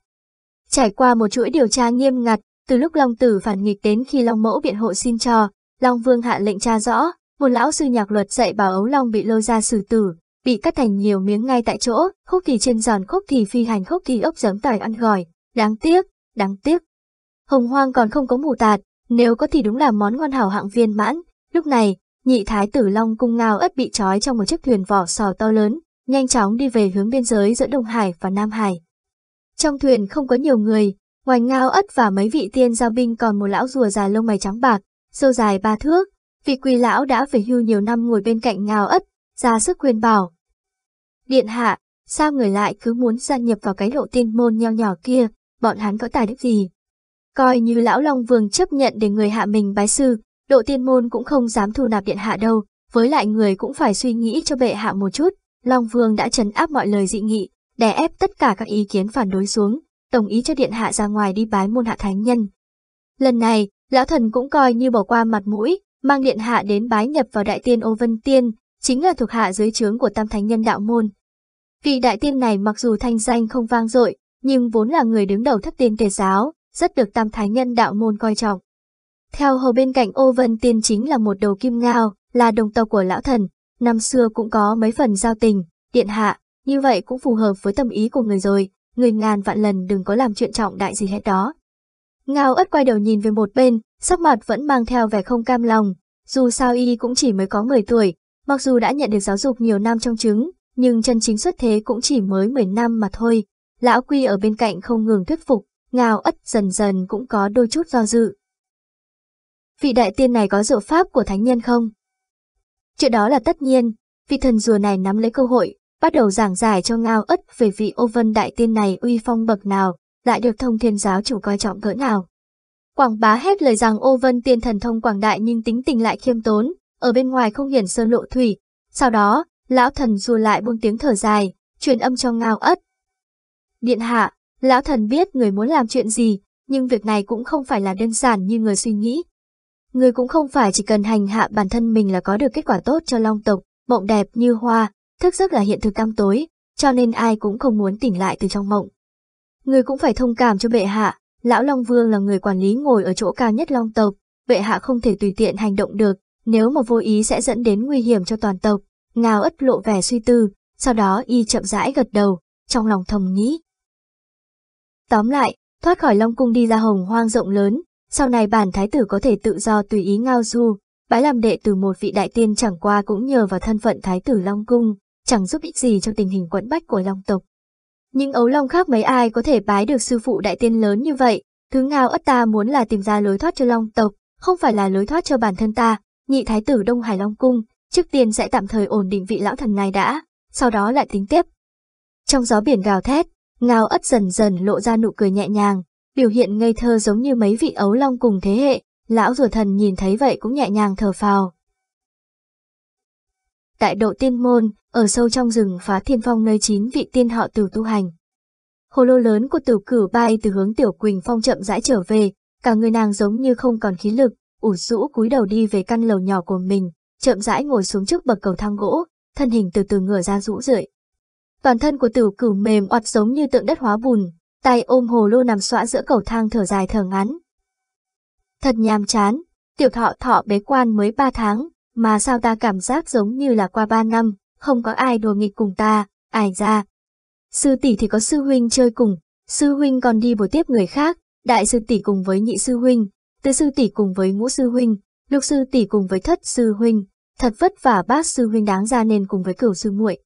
Trải qua một chuỗi điều tra nghiêm ngặt, từ lúc Long Tử phản nghịch đến khi Long Mẫu biện hộ xin cho, Long Vương hạ lệnh tra rõ, một lão sư nhạc luật dạy bảo ấu Long bị lôi ra xử tử, bị cắt thành nhiều miếng ngay tại chỗ, khúc thì trên giòn khúc thì phi hành khúc thì ốc giấm tỏi ăn gỏi. Đáng tiếc, đáng tiếc, hồng hoang còn không có mù tạt, nếu có thì đúng là món ngon hảo hạng viên mãn. Lúc này, nhị thái tử Long cung ngao ất bị trói trong một chiếc thuyền vỏ sò to lớn, nhanh chóng đi về hướng biên giới giữa Đông Hải và Nam Hải. Trong thuyền không có nhiều người, ngoài ngao ất và mấy vị tiên giao binh còn một lão rùa dài lông mày trắng bạc, sâu dài ba thước. Vị quỳ lão đã về hưu nhiều năm ngồi bên cạnh ngao ất, ra sức khuyên bảo. Điện hạ, sao người lại cứ muốn gia nhập vào cái lộ tiên môn nheo nhỏ kia, bọn hắn có tài đức gì? Coi như lão Long Vương chấp nhận để người hạ mình bái sư, độ tiên môn cũng không dám thu nạp điện hạ đâu, với lại người cũng phải suy nghĩ cho bệ hạ một chút. Long Vương đã trấn áp mọi lời dị nghị, đè ép tất cả các ý kiến phản đối xuống, tổng ý cho điện hạ ra ngoài đi bái môn hạ thánh nhân. Lần này, lão thần cũng coi như bỏ qua mặt mũi, mang điện hạ đến bái nhập vào đại tiên Ô Vân Tiên, chính là thuộc hạ dưới trướng của tam thánh nhân đạo môn. Vị đại tiên này mặc dù thanh danh không vang dội, nhưng vốn là người đứng đầu thất tiên tề giáo, rất được tam thái nhân đạo môn coi trọng. Theo hầu bên cạnh ô vân tiên chính là một đầu kim ngao, là đồng tàu của lão thần, năm xưa cũng có mấy phần giao tình, điện hạ, như vậy cũng phù hợp với tâm ý của người rồi, người ngàn vạn lần đừng có làm chuyện trọng đại gì hết đó. Ngao ất quay đầu nhìn về một bên, sắc mặt vẫn mang theo vẻ không cam lòng, dù sao y cũng chỉ mới có 10 tuổi, mặc dù đã nhận được giáo dục nhiều năm trong trứng, nhưng chân chính xuất thế cũng chỉ mới 10 năm mà thôi. Lão Quy ở bên cạnh không ngừng thuyết phục, Ngao ất dần dần cũng có đôi chút do dự. Vị đại tiên này có diệu pháp của thánh nhân không? Chuyện đó là tất nhiên, vị thần rùa này nắm lấy cơ hội, bắt đầu giảng giải cho Ngao ất về vị ô vân đại tiên này uy phong bậc nào, lại được thông thiên giáo chủ coi trọng cỡ nào. Quảng bá hết lời rằng ô vân tiên thần thông quảng đại nhưng tính tình lại khiêm tốn, ở bên ngoài không hiển sơn lộ thủy. Sau đó, lão thần rùa lại buông tiếng thở dài, truyền âm cho Ngao ất. Điện hạ, Lão thần biết người muốn làm chuyện gì, nhưng việc này cũng không phải là đơn giản như người suy nghĩ. Người cũng không phải chỉ cần hành hạ bản thân mình là có được kết quả tốt cho long tộc, mộng đẹp như hoa, thức giấc là hiện thực tăm tối, cho nên ai cũng không muốn tỉnh lại từ trong mộng. Người cũng phải thông cảm cho bệ hạ, lão Long Vương là người quản lý ngồi ở chỗ cao nhất Long tộc, bệ hạ không thể tùy tiện hành động được, nếu mà vô ý sẽ dẫn đến nguy hiểm cho toàn tộc. Ngao ất lộ vẻ suy tư, sau đó y chậm rãi gật đầu, trong lòng thầm nghĩ, Tóm lại, thoát khỏi Long Cung đi ra hồng hoang rộng lớn, sau này bản thái tử có thể tự do tùy ý ngao du, bái làm đệ từ một vị đại tiên chẳng qua cũng nhờ vào thân phận thái tử Long Cung, chẳng giúp ích gì cho tình hình quẫn bách của Long tộc. Nhưng ấu Long khác mấy ai có thể bái được sư phụ đại tiên lớn như vậy, thứ ngao ất ta muốn là tìm ra lối thoát cho Long tộc, không phải là lối thoát cho bản thân ta, nhị thái tử Đông Hải Long Cung, trước tiên sẽ tạm thời ổn định vị lão thần này đã, sau đó lại tính tiếp. Trong gió biển gào thét, Ngao ất dần dần lộ ra nụ cười nhẹ nhàng, biểu hiện ngây thơ giống như mấy vị ấu long cùng thế hệ, lão rùa thần nhìn thấy vậy cũng nhẹ nhàng thở phào. Tại độ tiên môn, ở sâu trong rừng phá thiên phong nơi chín vị tiên họ tử tu hành. Hồ lô lớn của tử cử bay từ hướng tiểu quỳnh phong chậm rãi trở về, cả người nàng giống như không còn khí lực, ủ rũ cúi đầu đi về căn lầu nhỏ của mình, chậm rãi ngồi xuống trước bậc cầu thang gỗ, thân hình từ từ ngửa ra rũ rượi. Toàn thân của tử cửu mềm oặt giống như tượng đất hóa bùn, tay ôm hồ lô nằm xõa giữa cầu thang thở dài thở ngắn. Thật nhàm chán, tiểu thọ thọ bế quan mới 3 tháng, mà sao ta cảm giác giống như là qua 3 năm, không có ai đùa nghịch cùng ta, ai ra. Sư tỷ thì có sư huynh chơi cùng, sư huynh còn đi buổi tiếp người khác, đại sư tỷ cùng với nhị sư huynh, tứ sư tỷ cùng với ngũ sư huynh, lục sư tỷ cùng với thất sư huynh, thật vất vả bác sư huynh đáng ra nên cùng với cửu sư muội,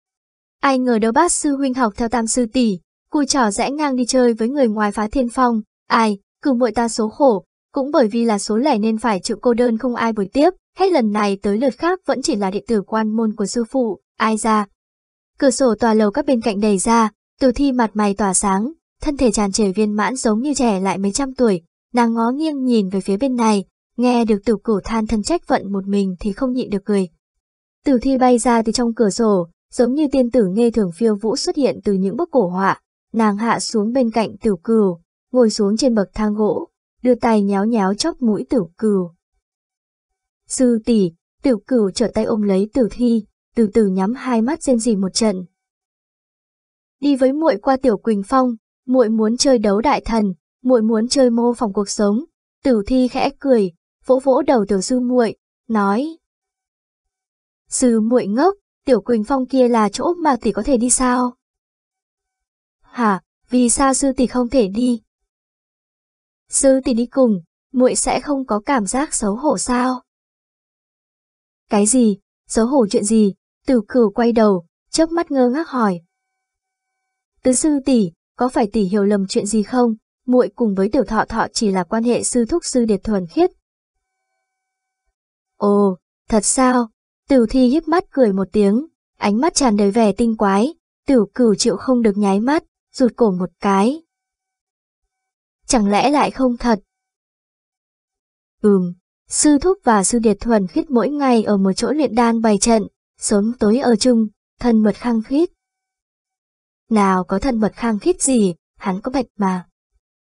Ai ngờ đâu bác sư huynh học theo tam sư tỷ, cùi trỏ rẽ ngang đi chơi với người ngoài phá thiên phong, ai, cử muội ta số khổ, cũng bởi vì là số lẻ nên phải chịu cô đơn không ai buổi tiếp, hết lần này tới lượt khác vẫn chỉ là đệ tử quan môn của sư phụ, ai ra. Cửa sổ tòa lầu các bên cạnh đầy ra, từ thi mặt mày tỏa sáng, thân thể tràn trề viên mãn giống như trẻ lại mấy trăm tuổi, nàng ngó nghiêng nhìn về phía bên này, nghe được tử cửu than thân trách vận một mình thì không nhịn được cười. Tử thi bay ra từ trong cửa sổ, giống như tiên tử nghe thường phiêu vũ xuất hiện từ những bức cổ họa, nàng hạ xuống bên cạnh tiểu cừu, ngồi xuống trên bậc thang gỗ, đưa tay nhéo nhéo chóc mũi tiểu cừu. Sư tỷ, tiểu cừu trở tay ôm lấy tử thi, từ từ nhắm hai mắt rên rỉ một trận. Đi với muội qua tiểu Quỳnh Phong, muội muốn chơi đấu đại thần, muội muốn chơi mô phỏng cuộc sống. Tử thi khẽ cười, vỗ vỗ đầu tiểu sư muội, nói: "Sư muội ngốc, Tiểu Quỳnh Phong kia là chỗ mà tỷ có thể đi sao? Hả, vì sao sư tỷ không thể đi? Sư tỷ đi cùng, muội sẽ không có cảm giác xấu hổ sao? Cái gì, xấu hổ chuyện gì? Từ cửu quay đầu, chớp mắt ngơ ngác hỏi. Tứ sư tỷ, có phải tỷ hiểu lầm chuyện gì không? Muội cùng với tiểu thọ thọ chỉ là quan hệ sư thúc sư đệ thuần khiết. Ồ, thật sao? Tử thi híp mắt cười một tiếng, ánh mắt tràn đầy vẻ tinh quái, tử cửu chịu không được nháy mắt, rụt cổ một cái. Chẳng lẽ lại không thật? Ừm, sư thúc và sư điệt thuần khít mỗi ngày ở một chỗ luyện đan bày trận, sớm tối ở chung, thân mật khang khít. Nào có thân mật khang khít gì, hắn có bệnh mà.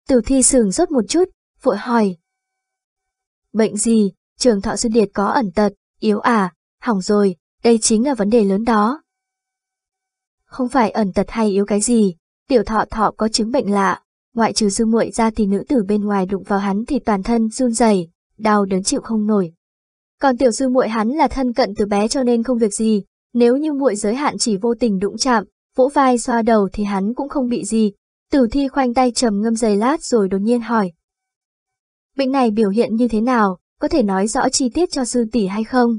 Tử thi sừng rốt một chút, vội hỏi. Bệnh gì, trường thọ sư điệt có ẩn tật, yếu à, hỏng rồi, đây chính là vấn đề lớn đó. Không phải ẩn tật hay yếu cái gì, tiểu thọ thọ có chứng bệnh lạ, ngoại trừ dư muội ra thì nữ tử bên ngoài đụng vào hắn thì toàn thân run rẩy, đau đớn chịu không nổi. Còn tiểu dư muội hắn là thân cận từ bé cho nên không việc gì, nếu như muội giới hạn chỉ vô tình đụng chạm, vỗ vai xoa đầu thì hắn cũng không bị gì. Tử thi khoanh tay trầm ngâm giày lát rồi đột nhiên hỏi. Bệnh này biểu hiện như thế nào, có thể nói rõ chi tiết cho sư tỷ hay không?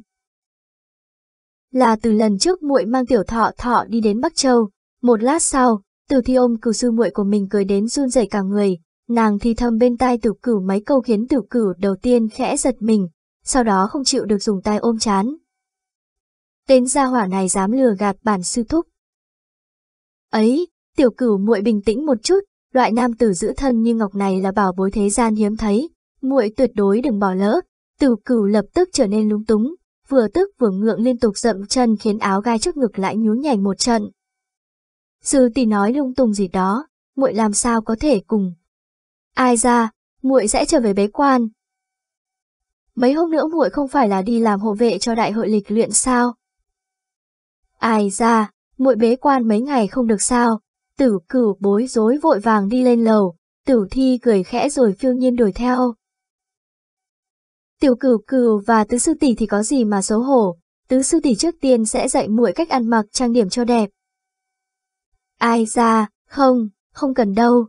là từ lần trước muội mang tiểu thọ thọ đi đến Bắc Châu. Một lát sau, Từ Thi ôm cửu sư muội của mình cười đến run rẩy cả người, nàng thì thầm bên tai Tử Cửu mấy câu khiến Tử Cửu đầu tiên khẽ giật mình, sau đó không chịu được dùng tay ôm chán. Tên gia hỏa này dám lừa gạt bản sư thúc. Ấy, tiểu cửu muội bình tĩnh một chút, loại nam tử giữ thân như ngọc này là bảo bối thế gian hiếm thấy, muội tuyệt đối đừng bỏ lỡ. Tiểu cửu lập tức trở nên lúng túng, vừa tức vừa ngượng liên tục dậm chân khiến áo gai trước ngực lại nhú nhảy một trận. Sư tỷ nói lung tung gì đó, muội làm sao có thể cùng. Ai ra, muội sẽ trở về bế quan. Mấy hôm nữa muội không phải là đi làm hộ vệ cho đại hội lịch luyện sao? Ai ra, muội bế quan mấy ngày không được sao? Tử cửu bối rối vội vàng đi lên lầu, tử thi cười khẽ rồi phiêu nhiên đuổi theo. Tiểu cửu cửu và tứ sư tỷ thì có gì mà xấu hổ, tứ sư tỷ trước tiên sẽ dạy muội cách ăn mặc trang điểm cho đẹp. Ai ra, không, không cần đâu.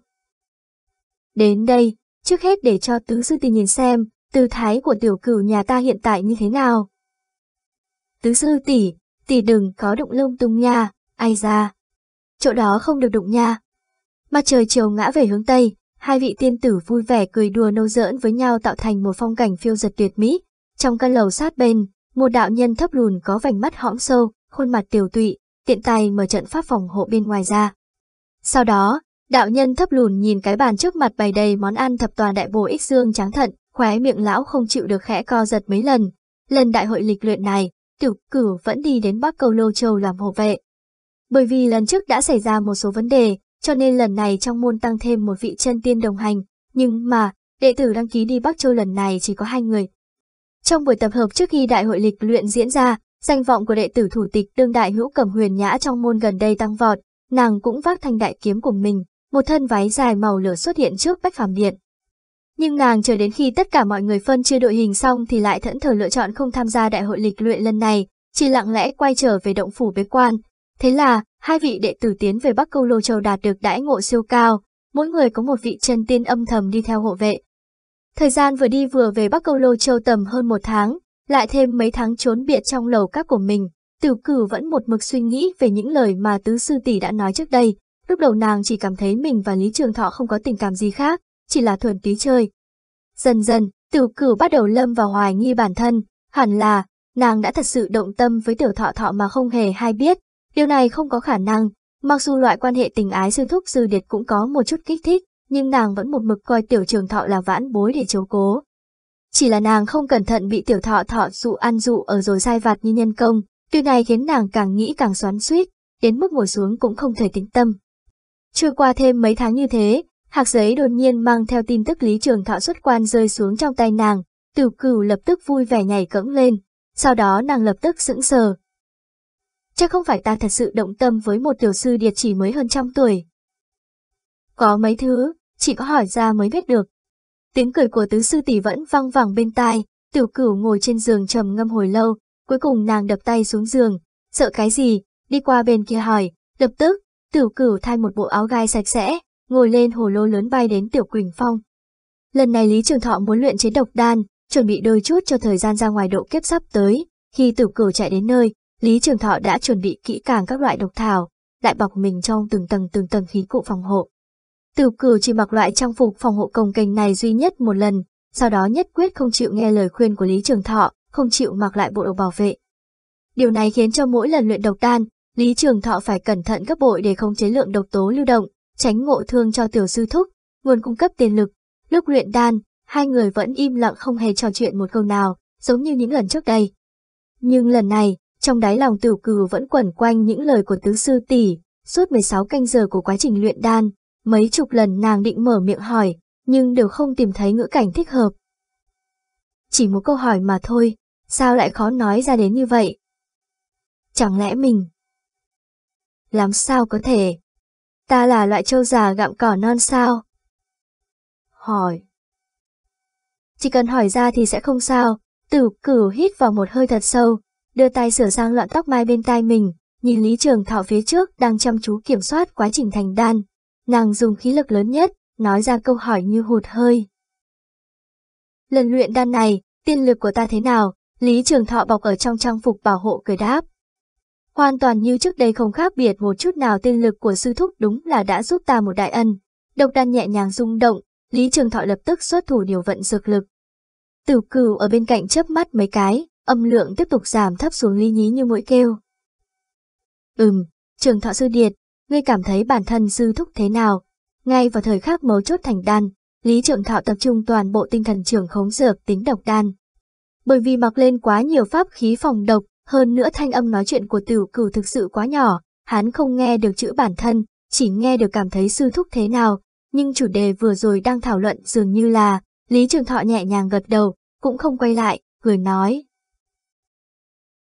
Đến đây, trước hết để cho tứ sư tỷ nhìn xem, tư thái của tiểu cửu nhà ta hiện tại như thế nào. Tứ sư tỷ, tỷ đừng có đụng lung tung nha, ai ra. Chỗ đó không được đụng nha. Mặt trời chiều ngã về hướng Tây, Hai vị tiên tử vui vẻ cười đùa nâu giỡn với nhau tạo thành một phong cảnh phiêu giật tuyệt mỹ. Trong căn lầu sát bên, một đạo nhân thấp lùn có vành mắt hõm sâu, khuôn mặt tiểu tụy, tiện tay mở trận pháp phòng hộ bên ngoài ra. Sau đó, đạo nhân thấp lùn nhìn cái bàn trước mặt bày đầy món ăn thập toàn đại bồ ích dương tráng thận, khóe miệng lão không chịu được khẽ co giật mấy lần. Lần đại hội lịch luyện này, tiểu cửu vẫn đi đến Bắc Cầu Lô Châu làm hộ vệ. Bởi vì lần trước đã xảy ra một số vấn đề, cho nên lần này trong môn tăng thêm một vị chân tiên đồng hành, nhưng mà, đệ tử đăng ký đi Bắc Châu lần này chỉ có hai người. Trong buổi tập hợp trước khi đại hội lịch luyện diễn ra, danh vọng của đệ tử thủ tịch đương đại hữu cẩm huyền nhã trong môn gần đây tăng vọt, nàng cũng vác thanh đại kiếm của mình, một thân váy dài màu lửa xuất hiện trước bách phàm điện. Nhưng nàng chờ đến khi tất cả mọi người phân chia đội hình xong thì lại thẫn thờ lựa chọn không tham gia đại hội lịch luyện lần này, chỉ lặng lẽ quay trở về động phủ bế quan, Thế là, hai vị đệ tử tiến về Bắc Câu Lô Châu đạt được đãi ngộ siêu cao, mỗi người có một vị chân tiên âm thầm đi theo hộ vệ. Thời gian vừa đi vừa về Bắc Câu Lô Châu tầm hơn một tháng, lại thêm mấy tháng trốn biệt trong lầu các của mình, tiểu cử vẫn một mực suy nghĩ về những lời mà tứ sư tỷ đã nói trước đây. Lúc đầu nàng chỉ cảm thấy mình và Lý Trường Thọ không có tình cảm gì khác, chỉ là thuần tí chơi. Dần dần, tiểu cử bắt đầu lâm vào hoài nghi bản thân, hẳn là nàng đã thật sự động tâm với tiểu thọ thọ mà không hề hay biết, Điều này không có khả năng, mặc dù loại quan hệ tình ái sư thúc sư điệt cũng có một chút kích thích, nhưng nàng vẫn một mực coi tiểu trường thọ là vãn bối để chiếu cố. Chỉ là nàng không cẩn thận bị tiểu thọ thọ dụ ăn dụ ở rồi sai vặt như nhân công, điều này khiến nàng càng nghĩ càng xoắn suýt, đến mức ngồi xuống cũng không thể tính tâm. Trôi qua thêm mấy tháng như thế, hạc giấy đột nhiên mang theo tin tức Lý Trường Thọ xuất quan rơi xuống trong tay nàng, tiểu cửu lập tức vui vẻ nhảy cẫng lên, sau đó nàng lập tức sững sờ, Chắc không phải ta thật sự động tâm với một tiểu sư địa chỉ mới hơn trăm tuổi. Có mấy thứ, chỉ có hỏi ra mới biết được. Tiếng cười của tứ sư tỷ vẫn văng vẳng bên tai, tiểu cửu ngồi trên giường trầm ngâm hồi lâu, cuối cùng nàng đập tay xuống giường, sợ cái gì, đi qua bên kia hỏi, lập tức, tiểu cửu thay một bộ áo gai sạch sẽ, ngồi lên hồ lô lớn bay đến tiểu Quỳnh Phong. Lần này Lý Trường Thọ muốn luyện chế độc đan, chuẩn bị đôi chút cho thời gian ra ngoài độ kiếp sắp tới, khi tiểu cửu chạy đến nơi, Lý Trường Thọ đã chuẩn bị kỹ càng các loại độc thảo, lại bọc mình trong từng tầng từng tầng khí cụ phòng hộ. Từ cử chỉ mặc loại trang phục phòng hộ công kênh này duy nhất một lần, sau đó nhất quyết không chịu nghe lời khuyên của Lý Trường Thọ, không chịu mặc lại bộ đồ bảo vệ. Điều này khiến cho mỗi lần luyện độc đan, Lý Trường Thọ phải cẩn thận các bội để không chế lượng độc tố lưu động, tránh ngộ thương cho tiểu sư thúc, nguồn cung cấp tiền lực. Lúc luyện đan, hai người vẫn im lặng không hề trò chuyện một câu nào, giống như những lần trước đây. Nhưng lần này, trong đáy lòng tử cừ vẫn quẩn quanh những lời của tứ sư tỷ, suốt 16 canh giờ của quá trình luyện đan, mấy chục lần nàng định mở miệng hỏi, nhưng đều không tìm thấy ngữ cảnh thích hợp. Chỉ một câu hỏi mà thôi, sao lại khó nói ra đến như vậy? Chẳng lẽ mình? Làm sao có thể? Ta là loại trâu già gặm cỏ non sao? Hỏi. Chỉ cần hỏi ra thì sẽ không sao, tử cửu hít vào một hơi thật sâu, đưa tay sửa sang loạn tóc mai bên tai mình, nhìn Lý Trường Thọ phía trước đang chăm chú kiểm soát quá trình thành đan. Nàng dùng khí lực lớn nhất, nói ra câu hỏi như hụt hơi. Lần luyện đan này, tiên lực của ta thế nào? Lý Trường Thọ bọc ở trong trang phục bảo hộ cười đáp. Hoàn toàn như trước đây không khác biệt một chút nào tiên lực của sư thúc đúng là đã giúp ta một đại ân. Độc đan nhẹ nhàng rung động, Lý Trường Thọ lập tức xuất thủ điều vận dược lực. Tử cửu ở bên cạnh chớp mắt mấy cái, âm lượng tiếp tục giảm thấp xuống ly nhí như mũi kêu. Ừm, trường thọ sư điệt, ngươi cảm thấy bản thân sư thúc thế nào? Ngay vào thời khắc mấu chốt thành đan, Lý Trường Thọ tập trung toàn bộ tinh thần trường khống dược tính độc đan. Bởi vì mặc lên quá nhiều pháp khí phòng độc, hơn nữa thanh âm nói chuyện của tiểu cửu thực sự quá nhỏ, hắn không nghe được chữ bản thân, chỉ nghe được cảm thấy sư thúc thế nào, nhưng chủ đề vừa rồi đang thảo luận dường như là, Lý Trường Thọ nhẹ nhàng gật đầu, cũng không quay lại, cười nói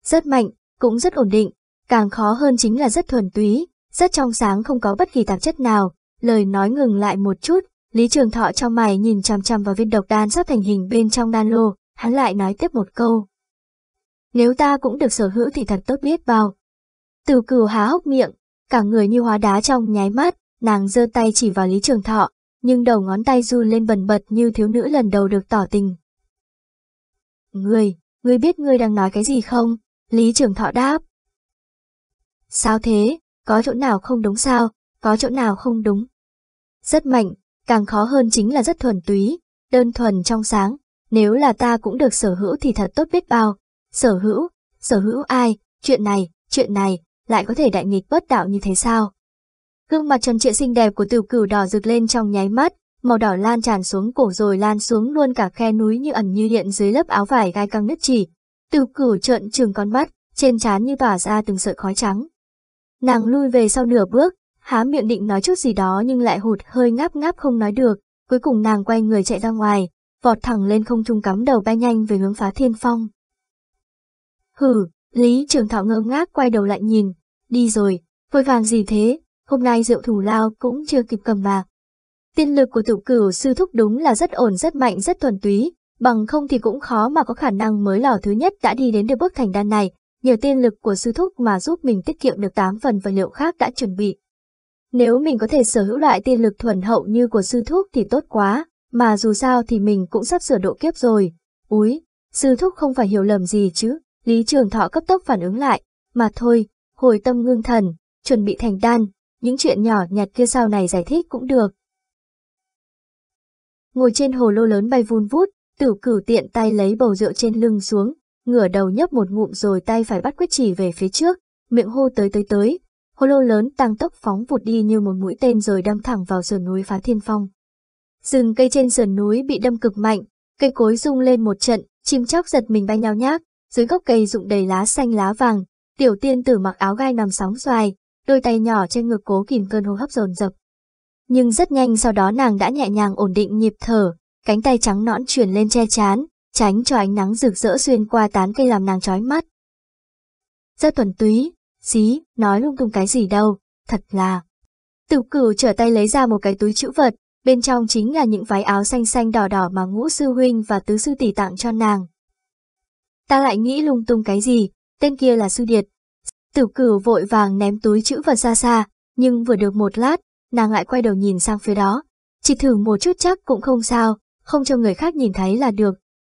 rất mạnh, cũng rất ổn định, càng khó hơn chính là rất thuần túy, rất trong sáng không có bất kỳ tạp chất nào. Lời nói ngừng lại một chút, Lý Trường Thọ trong mày nhìn chằm chằm vào viên độc đan sắp thành hình bên trong đan lô, hắn lại nói tiếp một câu. Nếu ta cũng được sở hữu thì thật tốt biết bao Từ cửu há hốc miệng, cả người như hóa đá trong nháy mắt, nàng giơ tay chỉ vào Lý Trường Thọ, nhưng đầu ngón tay run lên bần bật như thiếu nữ lần đầu được tỏ tình. người người biết người đang nói cái gì không? Lý Trường Thọ đáp. Sao thế, có chỗ nào không đúng sao, có chỗ nào không đúng. Rất mạnh, càng khó hơn chính là rất thuần túy, đơn thuần trong sáng, nếu là ta cũng được sở hữu thì thật tốt biết bao. Sở hữu, sở hữu ai, chuyện này, chuyện này, lại có thể đại nghịch bất đạo như thế sao? Gương mặt trần trịa xinh đẹp của Tử cửu đỏ rực lên trong nháy mắt, màu đỏ lan tràn xuống cổ rồi lan xuống luôn cả khe núi như ẩn như hiện dưới lớp áo vải gai căng nứt chỉ, từ cửa trợn trừng con mắt, trên trán như tỏa ra từng sợi khói trắng. Nàng lui về sau nửa bước, há miệng định nói chút gì đó nhưng lại hụt hơi ngáp ngáp không nói được, cuối cùng nàng quay người chạy ra ngoài, vọt thẳng lên không trung cắm đầu bay nhanh về hướng phá thiên phong. Hử, Lý Trường Thọ ngơ ngác quay đầu lại nhìn, đi rồi, vội vàng gì thế, hôm nay rượu thủ lao cũng chưa kịp cầm mà. Tiên lực của tiểu cửu sư thúc đúng là rất ổn rất mạnh rất thuần túy, bằng không thì cũng khó mà có khả năng mới lò thứ nhất đã đi đến được bước thành đan này, nhờ tiên lực của sư thúc mà giúp mình tiết kiệm được 8 phần vật liệu khác đã chuẩn bị. Nếu mình có thể sở hữu loại tiên lực thuần hậu như của sư thúc thì tốt quá, mà dù sao thì mình cũng sắp sửa độ kiếp rồi. Úi, sư thúc không phải hiểu lầm gì chứ, Lý Trường Thọ cấp tốc phản ứng lại, mà thôi, hồi tâm ngưng thần, chuẩn bị thành đan, những chuyện nhỏ nhặt kia sau này giải thích cũng được. Ngồi trên hồ lô lớn bay vun vút, Tử cử tiện tay lấy bầu rượu trên lưng xuống, ngửa đầu nhấp một ngụm rồi tay phải bắt quyết chỉ về phía trước, miệng hô tới tới tới. Hồ lô lớn tăng tốc phóng vụt đi như một mũi tên rồi đâm thẳng vào sườn núi phá thiên phong. Rừng cây trên sườn núi bị đâm cực mạnh, cây cối rung lên một trận, chim chóc giật mình bay nhao nhác, dưới gốc cây rụng đầy lá xanh lá vàng, tiểu tiên tử mặc áo gai nằm sóng xoài, đôi tay nhỏ trên ngực cố kìm cơn hô hấp dồn dập. Nhưng rất nhanh sau đó nàng đã nhẹ nhàng ổn định nhịp thở, cánh tay trắng nõn chuyển lên che chán, tránh cho ánh nắng rực rỡ xuyên qua tán cây làm nàng chói mắt. Rất tuần túy, xí, nói lung tung cái gì đâu, thật là. Tiểu cửu trở tay lấy ra một cái túi chữ vật, bên trong chính là những váy áo xanh xanh đỏ đỏ mà ngũ sư huynh và tứ sư tỷ tặng cho nàng. Ta lại nghĩ lung tung cái gì, tên kia là sư điệt. Tiểu cửu vội vàng ném túi chữ vật ra xa, nhưng vừa được một lát, nàng lại quay đầu nhìn sang phía đó. Chỉ thử một chút chắc cũng không sao, không cho người khác nhìn thấy là được,